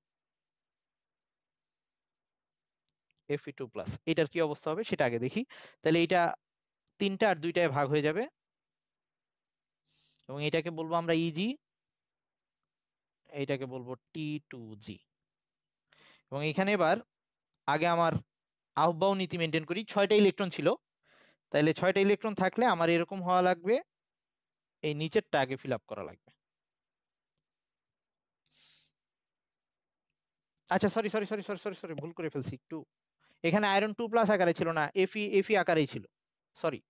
এফ টু প্লাস এটার কি অবস্থা হবে সেটা আগে দেখি তাহলে এটা তিনটা আর দুইটায় ভাগ হয়ে যাবে এবং এটাকে বলবো আমরা ইজি e এইটাকে বলবো টি টু জি এবং এখানে এবার আগে আমার আহ্বাও নীতি মেনটেন করি ছয়টা ইলেকট্রন ছিল তাইলে ছয়টা ইলেকট্রন থাকলে আমার এরকম হওয়া লাগবে এই নিচেরটা আগে ফিল করা লাগবে আচ্ছা sorry sorry sorry sorry sorry sorry ভুল করে ফেলছি একটু এখানে আয়রন টু প্লাস আকারে ছিল না এফি এফি আকারেই ছিল সরি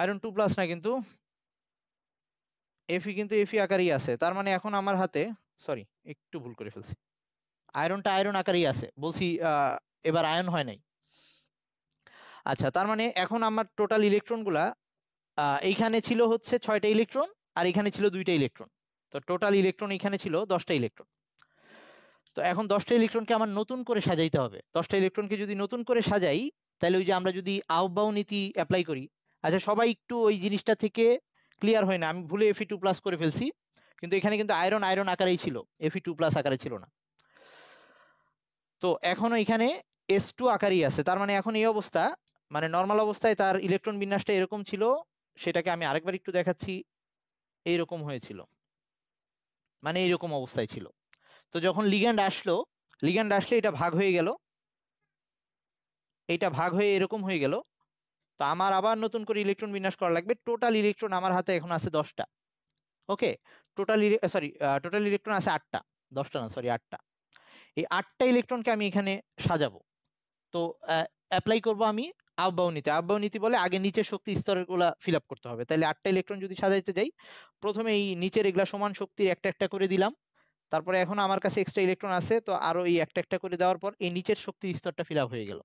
আয়রন টু প্লাস না কিন্তু এফি কিন্তু এফি আকারই আছে তার মানে এখন আমার হাতে সরি একটু ভুল করে ফেলছি আয়রনটা আয়রন আকারেই আছে বলছি এবার আয়ন হয় নাই আচ্ছা তার মানে এখন আমার টোটাল ইলেকট্রনগুলা এইখানে ছিল হচ্ছে ছয়টা ইলেকট্রন আর এখানে ছিল দুইটা ইলেকট্রন তো টোটাল ইলেকট্রন এখানে ছিল দশটা ইলেকট্রন তো এখন দশটা ইলেকট্রনকে আমার নতুন করে সাজাইতে হবে দশটা ইলেকট্রনকে যদি নতুন করে সাজাই তাহলে ওই যে আমরা যদি আহ্বাও নীতি অ্যাপ্লাই করি আচ্ছা সবাই একটু ওই জিনিসটা থেকে ক্লিয়ার হয় না আমি ভুলে এফি টু প্লাস করে ফেলছি কিন্তু এখানে কিন্তু আয়রন আয়রন আকারেই ছিল এফি টু প্লাস আকারে ছিল না তো এখনও এখানে এস টু আকারেই আছে তার মানে এখন এই অবস্থা মানে নর্মাল অবস্থায় তার ইলেকট্রন বিন্যাসটা এরকম ছিল সেটাকে আমি আরেকবার একটু দেখাচ্ছি এইরকম হয়েছিল মানে এইরকম অবস্থায় ছিল তো যখন লিগ্যান্ড আসলো লিগ্যান্ড আসলে এটা ভাগ হয়ে গেল এটা ভাগ হয়ে এরকম হয়ে গেল তো আমার আবার নতুন করে ইলেকট্রন বিন্যাস করা লাগবে টোটাল ইলেকট্রন আমার হাতে এখন আছে দশটা okay total sorry total electron আছে আটটা দশটা না সরি আটটা এই আটটা ইলেকট্রনকে আমি এখানে সাজাবো তো অ্যাপ্লাই করব আমি আব্বাউ নীতি বলে আগে নিচের শক্তি স্তরগুলো ফিল আপ করতে হবে তাহলে আটটা ইলেকট্রন যদি সাজাইতে যাই প্রথমে এই নিচের এগুলা সমান শক্তির একটা একটা করে দিলাম তারপরে এখন আমার কাছে এক্সট্রা ইলেকট্রন আছে তো আরও এই একটা একটা করে দেওয়ার পর এই নিচের শক্তির স্তরটা ফিল হয়ে গেল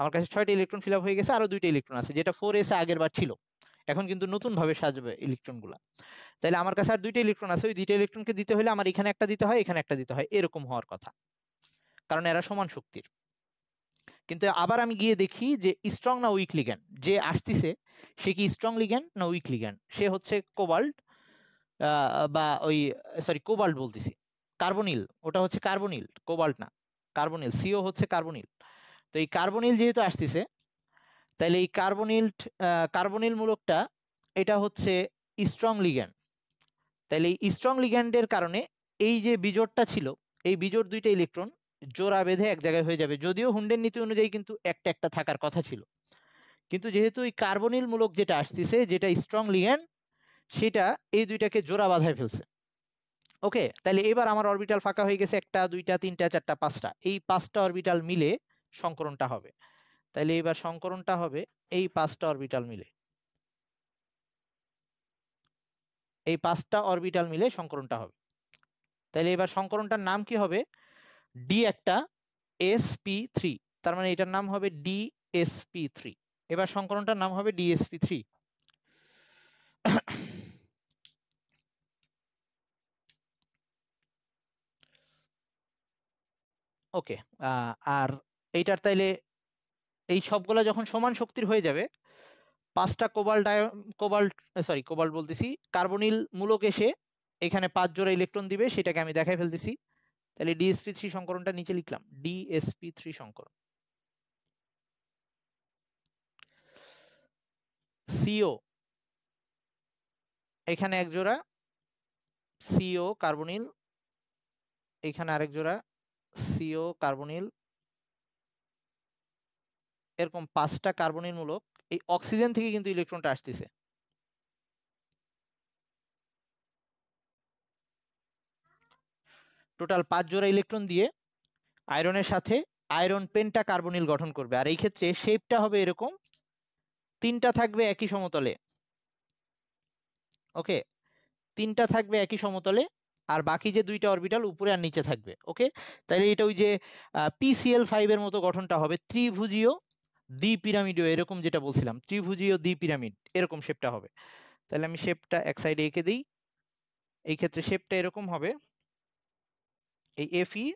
আমার কাছে ছয়টা ইলেকট্রন ফিল হয়ে গেছে আরও দুইটা ইলেকট্রন আছে যেটা ফোর এসে আগের বার ছিল এখন কিন্তু নতুনভাবে সাজবে ইলেকট্রনগুলো তাহলে আমার কাছে আর দুইটা ইলেকট্রন আছে ওই দুইটা ইলেকট্রনকে দিতে হলে আমার এখানে একটা দিতে হয় এখানে একটা দিতে হয় এরকম হওয়ার কথা কারণ এরা সমান শক্তির কিন্তু আবার আমি গিয়ে দেখি যে স্ট্রং না উইক লিগ্যান যে আসতিছে সে কি স্ট্রং লিগ্যান না উইক লিগ্যান সে হচ্ছে কোবাল্ট বা ওই সরি কোবাল্ট বলতেছি কার্বনিল ওটা হচ্ছে কার্বনিল কোবাল্ট না কার্বনিল সিও হচ্ছে কার্বনিল তো এই কার্বনিল যেহেতু আসতেছে তাহলে এই কার্বনিল কার্বনিল মূলকটা এটা হচ্ছে স্ট্রং লিগ্যান্ড তাহলে এই স্ট্রং লিগ্যান্ডের কারণে এই যে বিজোড়টা ছিল এই বিজোড় দুইটা ইলেকট্রন জোড়া বেঁধে এক জায়গায় হয়ে যাবে যদিও হুন্ডের নীতি অনুযায়ী কিন্তু একটা একটা থাকার কথা ছিল কিন্তু যেহেতু এই কার্বনিল মূলক যেটা আসতেছে যেটা স্ট্রং লিগ্যান্ড সেটা এই দুইটাকে জোড়া বাঁধায় ফেলছে ওকে তাহলে এবার আমার অরবিটাল ফাঁকা হয়ে গেছে একটা দুইটা তিনটা চারটা পাঁচটা এই পাঁচটা অরবিটাল মিলে সংকরণটা হবে তাহলে এবার সংকরণটা হবে এই পাঁচটা অরবিটাল মিলে এই পাঁচটা অরবিটাল মিলে সংকরণটা হবে তাহলে এবার সংকরণটার নাম কি হবে ডি একটা এস পি থ্রি তার মানে এটার নাম হবে ডি এস পি থ্রি এবার সংকরণটার নাম হবে ডিএসপি থ্রি ওকে আর এইটার তাইলে এই সবগুলা যখন সমান শক্তির হয়ে যাবে পাঁচটা কোবাল ডাই কোবাল সরি কোবাল বলতেছি কার্বনিল মূলক এসে এখানে পাঁচ জোড়া ইলেকট্রন দিবে সেটাকে আমি দেখাই ফেলতেছি তাহলে ডিএসপি থ্রি সংকরণটা নিচে লিখলাম ডিএসপি থ্রি সংকরণ সিও এখানে এক জোড়া সিও কার্বনিল এখানে আরেক জোড়া সিও কার্বনিল এরকম পাঁচটা কার্বনিল মূলক এই অক্সিজেন থেকে কিন্তু ইলেকট্রনটা আসতেছে টোটাল পাঁচ জোড়া ইলেকট্রন দিয়ে আয়রনের সাথে আয়রন পেনটা কার্বনিল গঠন করবে আর এই ক্ষেত্রে শেপটা হবে এরকম তিনটা থাকবে একই সমতলে ওকে তিনটা থাকবে একই সমতলে আর বাকি যে দুইটা অরবিটাল উপরে আর নিচে থাকবে ওকে তাহলে এটা ওই যে পিসিএল ফাইভের মতো গঠনটা হবে ত্রিভুজীয় দ্বি পিরামিডও এরকম যেটা বলছিলাম ত্রিভুজীয় দ্বি পিরামিড এরকম শেপটা হবে তাহলে আমি শেপটা এক সাইডে এঁকে দিই এই ক্ষেত্রে শেপটা এরকম হবে এই এফই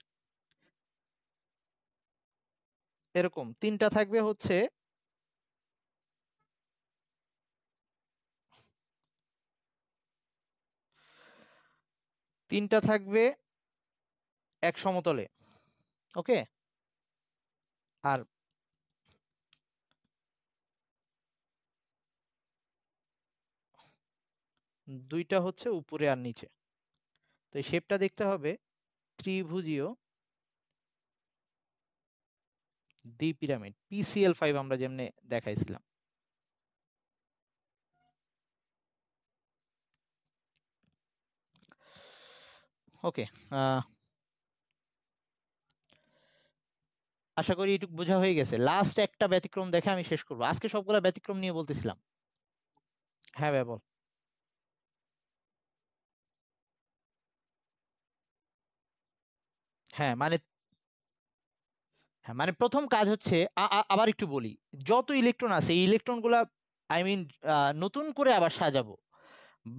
এরকম তিনটা থাকবে হচ্ছে তিনটা থাকবে এক সমতলে ওকে আর দুইটা হচ্ছে উপরে আর নিচে তো শেপটা দেখতে হবে ত্রিভুজীয় দ্বি পিরামিড পিসিএল ফাইভ আমরা যেমনে দেখাইছিলাম ওকে আশা করি এটুকু বোঝা হয়ে গেছে লাস্ট একটা ব্যতিক্রম দেখে আমি শেষ করবো আজকে সবগুলো ব্যতিক্রম নিয়ে বলতেছিলাম হ্যাঁ ভাই বল হ্যাঁ মানে হ্যাঁ মানে প্রথম কাজ হচ্ছে আবার একটু বলি যত ইলেকট্রন আছে এই ইলেকট্রনগুলা আই মিন নতুন করে আবার সাজাবো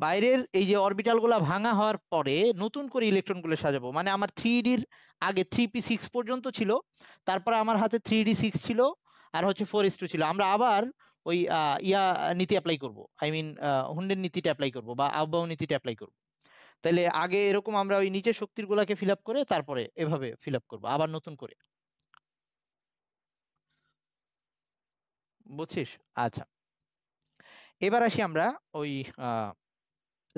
বাইরের এই যে অরবিটালগুলো ভাঙা হওয়ার পরে নতুন করে ইলেকট্রনগুলো সাজাবো মানে আমার থ্রি ডির আগে থ্রি পি সিক্স পর্যন্ত ছিল তারপরে আমার হাতে থ্রি ডি সিক্স ছিল আর হচ্ছে ফোর ইস টু ছিল আমরা আবার ওই ইয়া নীতি অ্যাপ্লাই করব আই মিন হুন্ডের নীতিটা অ্যাপ্লাই করব বা আহ্বাহ নীতিটা অ্যাপ্লাই করব তাহলে আগে এরকম আমরা ওই নিচের শক্তিরগুলোকে ফিল আপ করে তারপরে এভাবে ফিল আপ করবো আবার নতুন করে বুঝছিস আচ্ছা এবার আসি আমরা ওই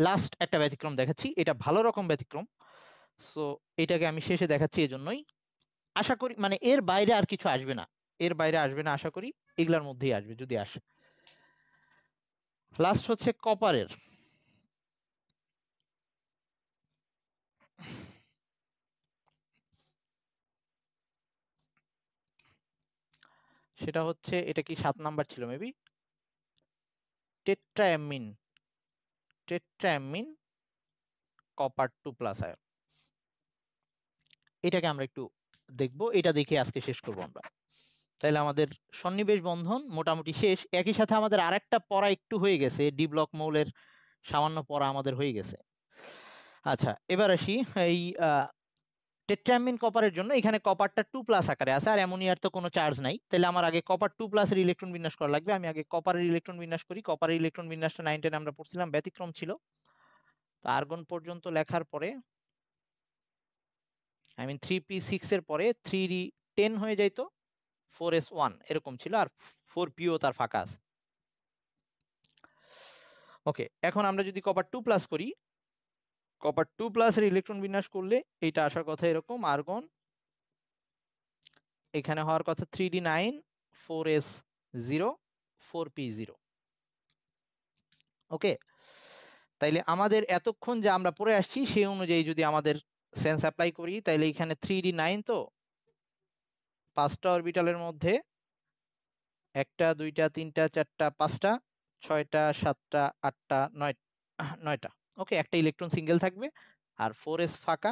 লাস্ট একটা ব্যতিক্রম দেখাচ্ছি এটা ভালো রকম ব্যতিক্রম সো এটাকে আমি শেষে দেখাচ্ছি এজন্যই আশা করি মানে এর বাইরে আর কিছু আসবে না এর বাইরে আসবে না আশা করি এগুলার মধ্যেই আসবে যদি আসে লাস্ট হচ্ছে কপারের সেটা হচ্ছে এটা কি সাত নাম্বার ছিল maybe tetraammine tetramine copper two plus আয়ন এটাকে আমরা একটু দেখব এটা দেখে আজকে শেষ করব আমরা তাহলে আমাদের সন্নিবেশ বন্ধন মোটামুটি শেষ একই সাথে আমাদের আর একটা পড়া একটু হয়ে গেছে ডি ব্লক মৌলের সামান্য পড়া আমাদের হয়ে গেছে আচ্ছা এবার আসি এই টেট্রামিন কপারের জন্য এখানে কপারটা টু প্লাস আকারে আছে আর অ্যামোনিয়ার তো কোনো চার্জ নাই তাহলে আমার আগে কপার টু প্লাসের ইলেকট্রন বিন্যাস করা লাগবে আমি আগে কপারের ইলেকট্রন বিন্যাস করি কপারের ইলেকট্রন বিন্যাসটা নাইন টেন আমরা পড়ছিলাম ব্যতিক্রম ছিল তো আর্গন পর্যন্ত লেখার পরে আই মিন থ্রি পি সিক্সের পরে থ্রি ডি টেন হয়ে যাইত ফোর এস ওয়ান এরকম ছিল আর ফোর পিও তার ফাঁকা আছে ওকে এখন আমরা যদি কপার টু প্লাস করি কপার টু প্লাসের ইলেকট্রন বিন্যাস করলে এইটা আসার কথা এরকম আর্গন এখানে হওয়ার কথা three D nine four S zero four P zero okay তাইলে আমাদের এতক্ষণ যা আমরা পড়ে আসছি সেই অনুযায়ী যদি আমাদের সেন্স অ্যাপ্লাই করি তাইলে এখানে থ্রি ডি নাইন তো পাঁচটা অরবিটালের মধ্যে একটা দুইটা তিনটা চারটা পাঁচটা ছয়টা সাতটা আটটা নয় নয়টা ওকে একটা ইলেকট্রন সিঙ্গেল থাকবে আর ফোর এস ফাঁকা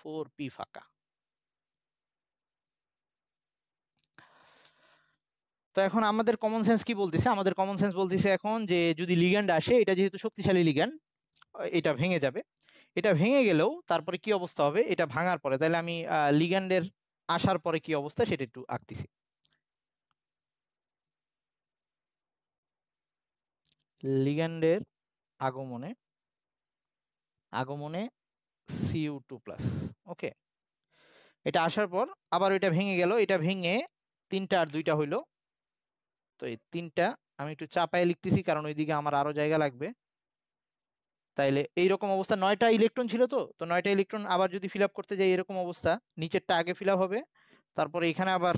ফোর পি ফাঁকা তো এখন আমাদের কমন সেন্স কি বলতেছে আমাদের কমন সেন্স বলতেছে এখন যে যদি লিগ্যান্ড আসে এটা যেহেতু শক্তিশালী লিগ্যান্ড এটা ভেঙে যাবে এটা ভেঙে গেলেও তারপরে কি অবস্থা হবে এটা ভাঙার পরে তাহলে আমি লিগ্যান্ডের আসার পরে কি অবস্থা সেটা একটু আঁকতেছি লিগ্যান্ডের আগমনে আগমনে সিউ টু প্লাস ওকে এটা আসার পর আবার ওইটা ভেঙে গেল এটা ভেঙে তিনটা আর দুইটা হইল তো এই তিনটা আমি একটু চাপায় লিখতেছি কারণ ওইদিকে আমার আরও জায়গা লাগবে তাইলে এইরকম অবস্থা নয়টা ইলেকট্রন ছিল তো তো নয়টা ইলেকট্রন আবার যদি ফিল করতে যাই এরকম অবস্থা নিচেরটা আগে ফিল হবে তারপরে এখানে আবার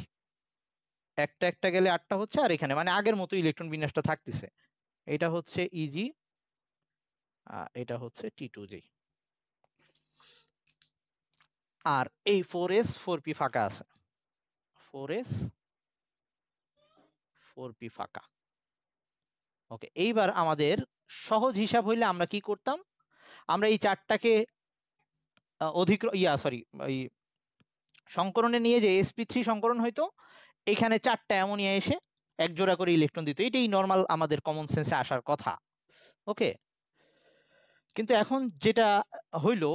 একটা একটা গেলে আটটা হচ্ছে আর এখানে মানে আগের মতো ইলেকট্রন বিন্যাসটা থাকতেছে এটা হচ্ছে ইজি e এটা হচ্ছে টি টু জি আর এই ফোর এস ফোর পি ফাঁকা আছে ফোর এস ফোর পি ফাঁকা ওকে এইবার আমাদের সহজ হিসাব হইলে আমরা কি করতাম আমরা এই চারটাকে অধিক ইয়া সরি এই সংকরণে নিয়ে যে এসপি থ্রি সংকরণ হইতো এখানে চারটা অ্যামোনিয়া এসে একজোড়া করে ইলেকট্রন দিত এটাই নর্মাল আমাদের কমন সেন্সে আসার কথা ওকে কিন্তু এখন যেটা হইলো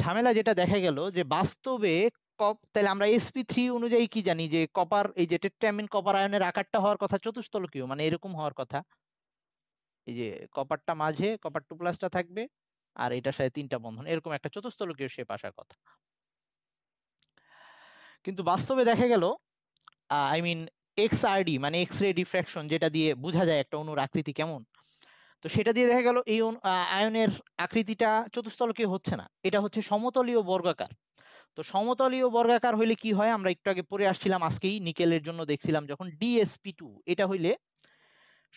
ঝামেলা যেটা দেখা গেল যে বাস্তবে কপ তাহলে আমরা এসপি থ্রি অনুযায়ী কি জানি যে কপার এই যে টেট্রামিন কপার আয়নের আকারটা হওয়ার কথা চতুস্তলকীয় মানে এরকম হওয়ার কথা এই যে কপারটা মাঝে কপার টু প্লাসটা থাকবে আর এটার সাথে তিনটা বন্ধন এরকম একটা চতুস্তলকীয় শেপ আসার কথা কিন্তু বাস্তবে দেখা গেল আই মিন এক্স ডি মানে এক্স রে ডিফ্র্যাকশন যেটা দিয়ে বোঝা যায় একটা অনুর আকৃতি কেমন তো সেটা দিয়ে দেখা গেল এই আয়নের আকৃতিটা চতুস্থলকে হচ্ছে না এটা হচ্ছে সমতলীয় বর্গাকার তো সমতলীয় বর্গাকার হইলে কি হয় আমরা একটু আগে পরে আসছিলাম আজকেই নিকেলের জন্য দেখছিলাম যখন ডিএসপি টু এটা হইলে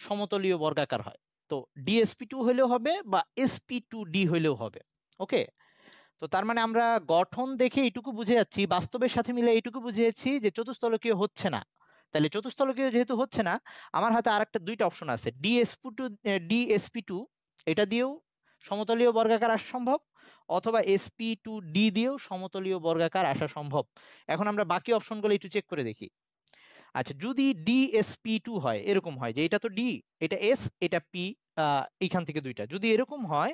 সমতলীয় বর্গাকার হয় তো ডিএসপি টু হইলেও হবে বা এসপি টু ডি হইলেও হবে ওকে তো তার মানে আমরা গঠন দেখে এইটুকু বুঝে যাচ্ছি বাস্তবের সাথে মিলে এইটুকু বুঝে যাচ্ছি যে চতুস্থলকীয় হচ্ছে না তাহলে চতুস্থলকীয় যেহেতু হচ্ছে না আমার হাতে আর একটা দুইটা অপশন আছে ডিএসপি টু ডিএসপি টু এটা দিয়েও সমতলীয় বর্গাকার আসা সম্ভব অথবা এসপি টু ডি দিয়েও সমতলীয় বর্গাকার আসা সম্ভব এখন আমরা বাকি অপশনগুলো একটু চেক করে দেখি আচ্ছা যদি ডিএসপি টু হয় এরকম হয় যে এটা তো ডি এটা এস এটা পি এইখান থেকে দুইটা যদি এরকম হয়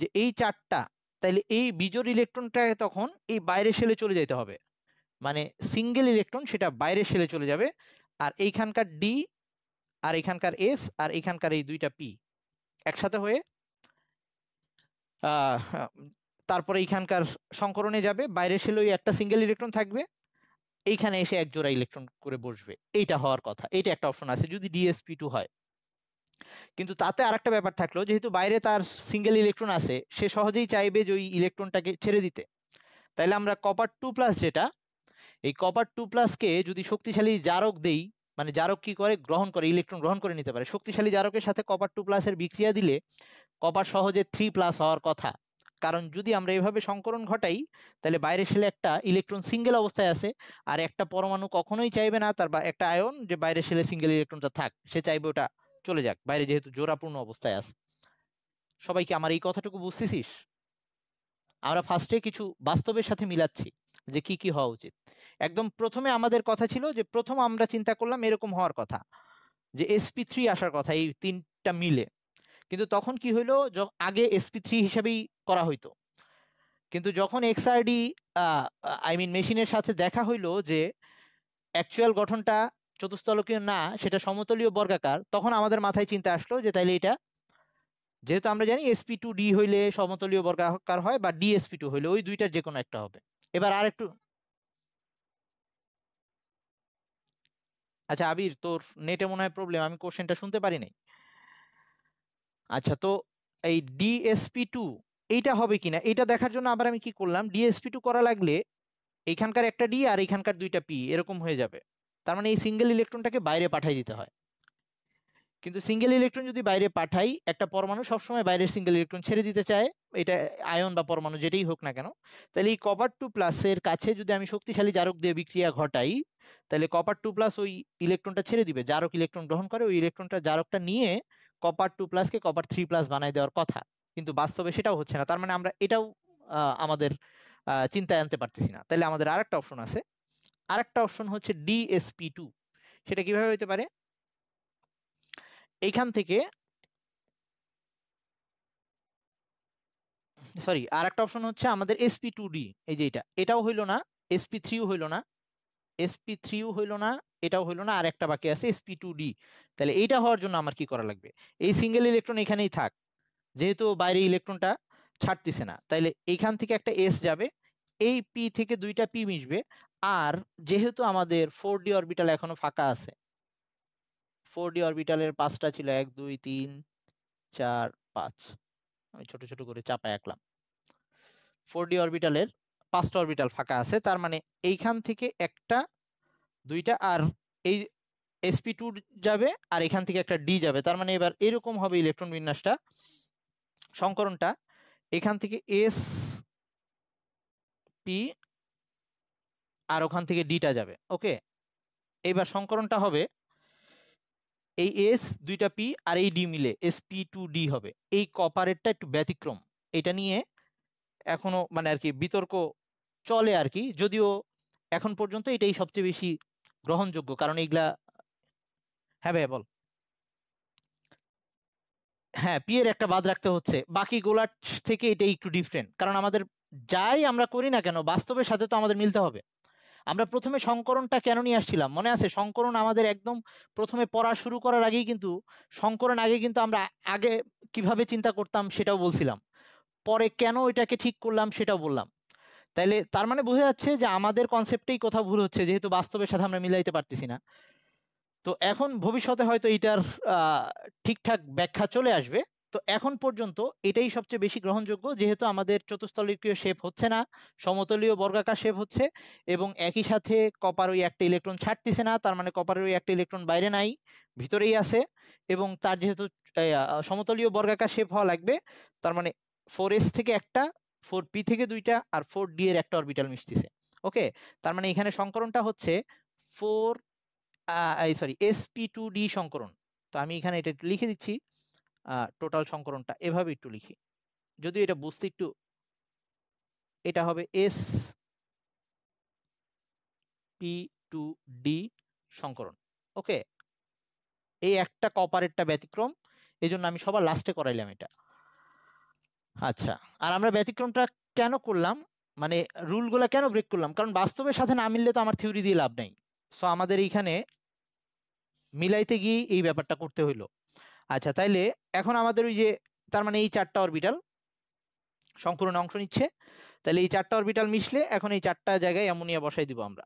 যে এই চারটা তাহলে এই বিজোর ইলেকট্রনটা তখন এই বাইরে সেলে চলে যেতে হবে মানে সিঙ্গেল ইলেকট্রন সেটা বাইরের সেলে চলে যাবে আর এইখানকার ডি আর এখানকার এস আর এখানকার এই দুইটা পি একসাথে হয়ে তারপরে এইখানকার সংকরণে যাবে বাইরের সেলে ওই একটা সিঙ্গেল ইলেকট্রন থাকবে এইখানে এসে এক জোড়া ইলেকট্রন করে বসবে এইটা হওয়ার কথা এটা একটা অপশন আছে যদি ডিএসপি টু হয় কিন্তু তাতে আর একটা ব্যাপার থাকলো যেহেতু বাইরে তার সিঙ্গেল ইলেকট্রন আছে সে সহজেই চাইবে যে ওই ইলেকট্রনটাকে ছেড়ে দিতে তাইলে আমরা কপার টু প্লাস যেটা এই কপার টু প্লাসকে যদি শক্তিশালী জারক দেই মানে জারক কি করে গ্রহণ করে ইলেকট্রন গ্রহণ করে নিতে পারে শক্তিশালী জারকের সাথে কপার টু প্লাসের বিক্রিয়া দিলে কপার সহজে থ্রি প্লাস হওয়ার কথা কারণ যদি আমরা এভাবে সংকরণ ঘটাই তাহলে বাইরে সেলে একটা ইলেকট্রন সিঙ্গেল অবস্থায় আছে আর একটা পরমাণু কখনোই চাইবে না তার বা একটা আয়ন যে বাইরে সেলে সিঙ্গেল ইলেকট্রনটা থাক সে চাইবে ওটা চলে যাক বাইরে যেহেতু জোড়াপূর্ণ অবস্থায় আছে সবাইকে আমার এই কথাটুকু বুঝতেছিস আমরা ফার্স্টে কিছু বাস্তবের সাথে মিলাচ্ছি যে কি কি হওয়া উচিত একদম প্রথমে আমাদের কথা ছিল যে প্রথম আমরা চিন্তা করলাম এরকম হওয়ার কথা যে এসপি থ্রি আসার কথা এই তিনটা মিলে কিন্তু তখন কি হইলো আগে এসপি থ্রি হিসাবেই করা হইতো কিন্তু যখন এক্সআরডি আই মিন মেশিনের সাথে দেখা হইলো যে অ্যাকচুয়াল গঠনটা চতুস্থলকীয় না সেটা সমতলীয় বর্গাকার তখন আমাদের মাথায় চিন্তা আসলো যে তাইলে এটা যেহেতু আমরা জানি এসপি টু ডি হইলে সমতলীয় বর্গাকার হয় বা ডিএসপি টু হইলে ওই দুইটার যে কোনো একটা হবে এবার আর একটু আচ্ছা আবির তোর নেটে মনে হয় প্রবলেম আমি কোশ্চেনটা শুনতে পারি নাই আচ্ছা তো এই ডিএসপি টু এইটা হবে কিনা এটা দেখার জন্য আবার আমি কি করলাম ডিএসপি টু করা লাগলে এইখানকার একটা ডি আর এইখানকার দুইটা পি এরকম হয়ে যাবে তার মানে এই সিঙ্গেল ইলেকট্রনটাকে বাইরে পাঠিয়ে দিতে হয় কিন্তু সিঙ্গেল ইলেকট্রন যদি বাইরে পাঠাই একটা পরমাণু সবসময় বাইরের সিঙ্গেল ইলেকট্রন ছেড়ে দিতে চায় এটা আয়ন বা পরমাণু যেটাই হোক না কেন তাহলে এই কপার টু প্লাসের কাছে যদি আমি শক্তিশালী জারক দিয়ে বিক্রিয়া ঘটাই তাহলে কপার টু প্লাস ওই ইলেকট্রনটা ছেড়ে দিবে জারক ইলেকট্রন গ্রহণ করে ওই ইলেকট্রনটা জারকটা নিয়ে কপার টু প্লাসকে কপার থ্রি প্লাস বানায় দেওয়ার কথা কিন্তু বাস্তবে সেটাও হচ্ছে না তার মানে আমরা এটাও আমাদের চিন্তায় আনতে পারতেছি না তাহলে আমাদের আর একটা অপশন আছে আর একটা অপশন হচ্ছে ডিএসপি টু সেটা কিভাবে হতে পারে এইখান থেকে সরি আর একটা অপশন হচ্ছে আমাদের এসপি টু ডি এই যে এটা এটাও হইল না এসপি থ্রিও হইল না এসপি থ্রিও হইল না এটাও হইল না আর একটা বাকি আছে এসপি টু ডি তাহলে এইটা হওয়ার জন্য আমার কি করা লাগবে এই সিঙ্গেল ইলেকট্রন এখানেই থাক যেহেতু বাইরে ইলেকট্রনটা ছাড়তেছে না তাইলে এইখান থেকে একটা এস যাবে এই পি থেকে দুইটা পি মিশবে আর যেহেতু আমাদের ফোর ডি অরবিটাল এখনো ফাঁকা আছে ফোর ডি অরবিটালের পাঁচটা ছিল এক দুই তিন চার পাঁচ আমি ছোট ছোট করে চাপায় আঁকলাম ফোর ডি অরবিটালের পাঁচটা অরবিটাল ফাঁকা আছে তার মানে এইখান থেকে একটা দুইটা আর এই এসপি টু যাবে আর এখান থেকে একটা ডি যাবে তার মানে এবার এরকম হবে ইলেকট্রন বিন্যাসটা সংকরণটা এখান থেকে এস পি আর ওখান থেকে ডিটা যাবে ওকে এবার সংকরণটা হবে এই এস দুইটা পি আর এই ডি মিলে এস পি টু ডি হবে এই কপারেটটা একটু ব্যতিক্রম এটা নিয়ে এখনো মানে আর কি বিতর্ক চলে আর কি যদিও এখন পর্যন্ত এটাই সবচেয়ে বেশি গ্রহণযোগ্য কারণ এইগুলা হ্যাঁ ভাই বল হ্যাঁ পি এর একটা বাদ রাখতে হচ্ছে বাকি গোলার থেকে এটা একটু ডিফারেন্ট কারণ আমাদের যাই আমরা করি না কেন বাস্তবের সাথে তো আমাদের মিলতে হবে আমরা প্রথমে সংকরণটা কেন নিয়ে আসছিলাম মনে আছে সংকরণ আমাদের একদম প্রথমে পড়া শুরু করার আগেই কিন্তু সংকরণ আগে কিন্তু আমরা আগে কিভাবে চিন্তা করতাম সেটাও বলছিলাম পরে কেন এটাকে ঠিক করলাম সেটাও বললাম তাইলে তার মানে বোঝা যাচ্ছে যে আমাদের কনসেপ্টেই কোথাও ভুল হচ্ছে যেহেতু বাস্তবের সাথে আমরা মিলাইতে পারতেছি না তো এখন ভবিষ্যতে হয়তো এটার ঠিকঠাক ব্যাখ্যা চলে আসবে তো এখন পর্যন্ত এটাই সবচেয়ে বেশি গ্রহণযোগ্য যেহেতু আমাদের চতুস্থলকীয় শেপ হচ্ছে না সমতলীয় বর্গাকার শেপ হচ্ছে এবং একই সাথে কপার ওই একটা ইলেকট্রন ছাড়তেছে না তার মানে কপারের ওই একটা ইলেকট্রন বাইরে নাই ভিতরেই আছে এবং তার যেহেতু সমতলীয় বর্গাকার শেপ হওয়া লাগবে তার মানে ফোর এস থেকে একটা ফোর পি থেকে দুইটা আর ফোর ডি এর একটা অরবিটাল মিশতেছে ওকে তার মানে এখানে সংকরণটা হচ্ছে four sorry S P two D সংকরণ তো আমি এখানে এটা লিখে দিচ্ছি টোটাল সংকরণটা এভাবে একটু লিখি যদি এটা বুঝতে একটু এটা হবে এস পি টু ডি সংকরণ ওকে এই একটা কপারেটটা ব্যতিক্রম এই জন্য আমি সবার লাস্টে করাইলাম এটা আচ্ছা আর আমরা ব্যতিক্রমটা কেন করলাম মানে রুলগুলো কেন ব্রেক করলাম কারণ বাস্তবের সাথে না মিললে তো আমার থিওরি দিয়ে লাভ নেই সো আমাদের এইখানে মিলাইতে গিয়ে এই ব্যাপারটা করতে হইলো আচ্ছা তাইলে এখন আমাদের ওই যে তার মানে এই চারটা অরবিটাল সম্পূর্ণ অংশ নিচ্ছে তাহলে এই চারটা অরবিটাল মিশলে এখন এই চারটা জায়গায় অ্যামোনিয়া বসাই দিব আমরা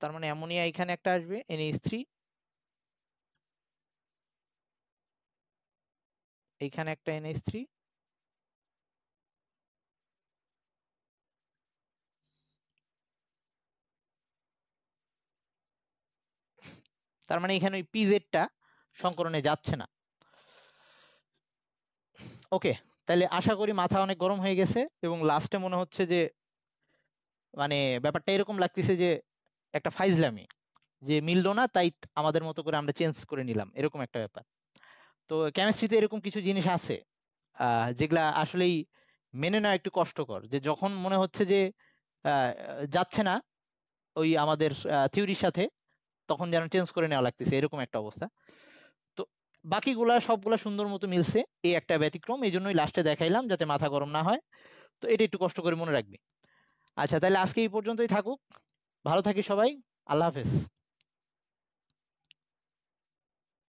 তার মানে অ্যামোনিয়া এখানে একটা আসবে এইচ থ্রি এইখানে একটা এইচ থ্রি তার মানে এখানে ওই পিজেডটা সংকরণে যাচ্ছে না ওকে তাহলে আশা করি মাথা অনেক গরম হয়ে গেছে এবং লাস্টে মনে হচ্ছে যে মানে ব্যাপারটা এরকম লাগতেছে যে একটা ফাইজলামি যে মিললো না তাই আমাদের মতো করে আমরা চেঞ্জ করে নিলাম এরকম একটা ব্যাপার তো কেমিস্ট্রিতে এরকম কিছু জিনিস আছে যেগুলা আসলেই মেনে নেওয়া একটু কষ্টকর যে যখন মনে হচ্ছে যে যাচ্ছে না ওই আমাদের থিওরির সাথে তখন যেন চেঞ্জ করে নেওয়া লাগতেছে এরকম একটা অবস্থা বাকিগুলা সবগুলা সুন্দর মতো মিলছে এই একটা ব্যতিক্রম এই জন্যই লাস্টে দেখাইলাম যাতে মাথা গরম না হয় তো এটা একটু কষ্ট করে মনে রাখবি আচ্ছা তাহলে আজকে এই পর্যন্তই থাকুক ভালো থাকি সবাই আল্লাহ হাফেজ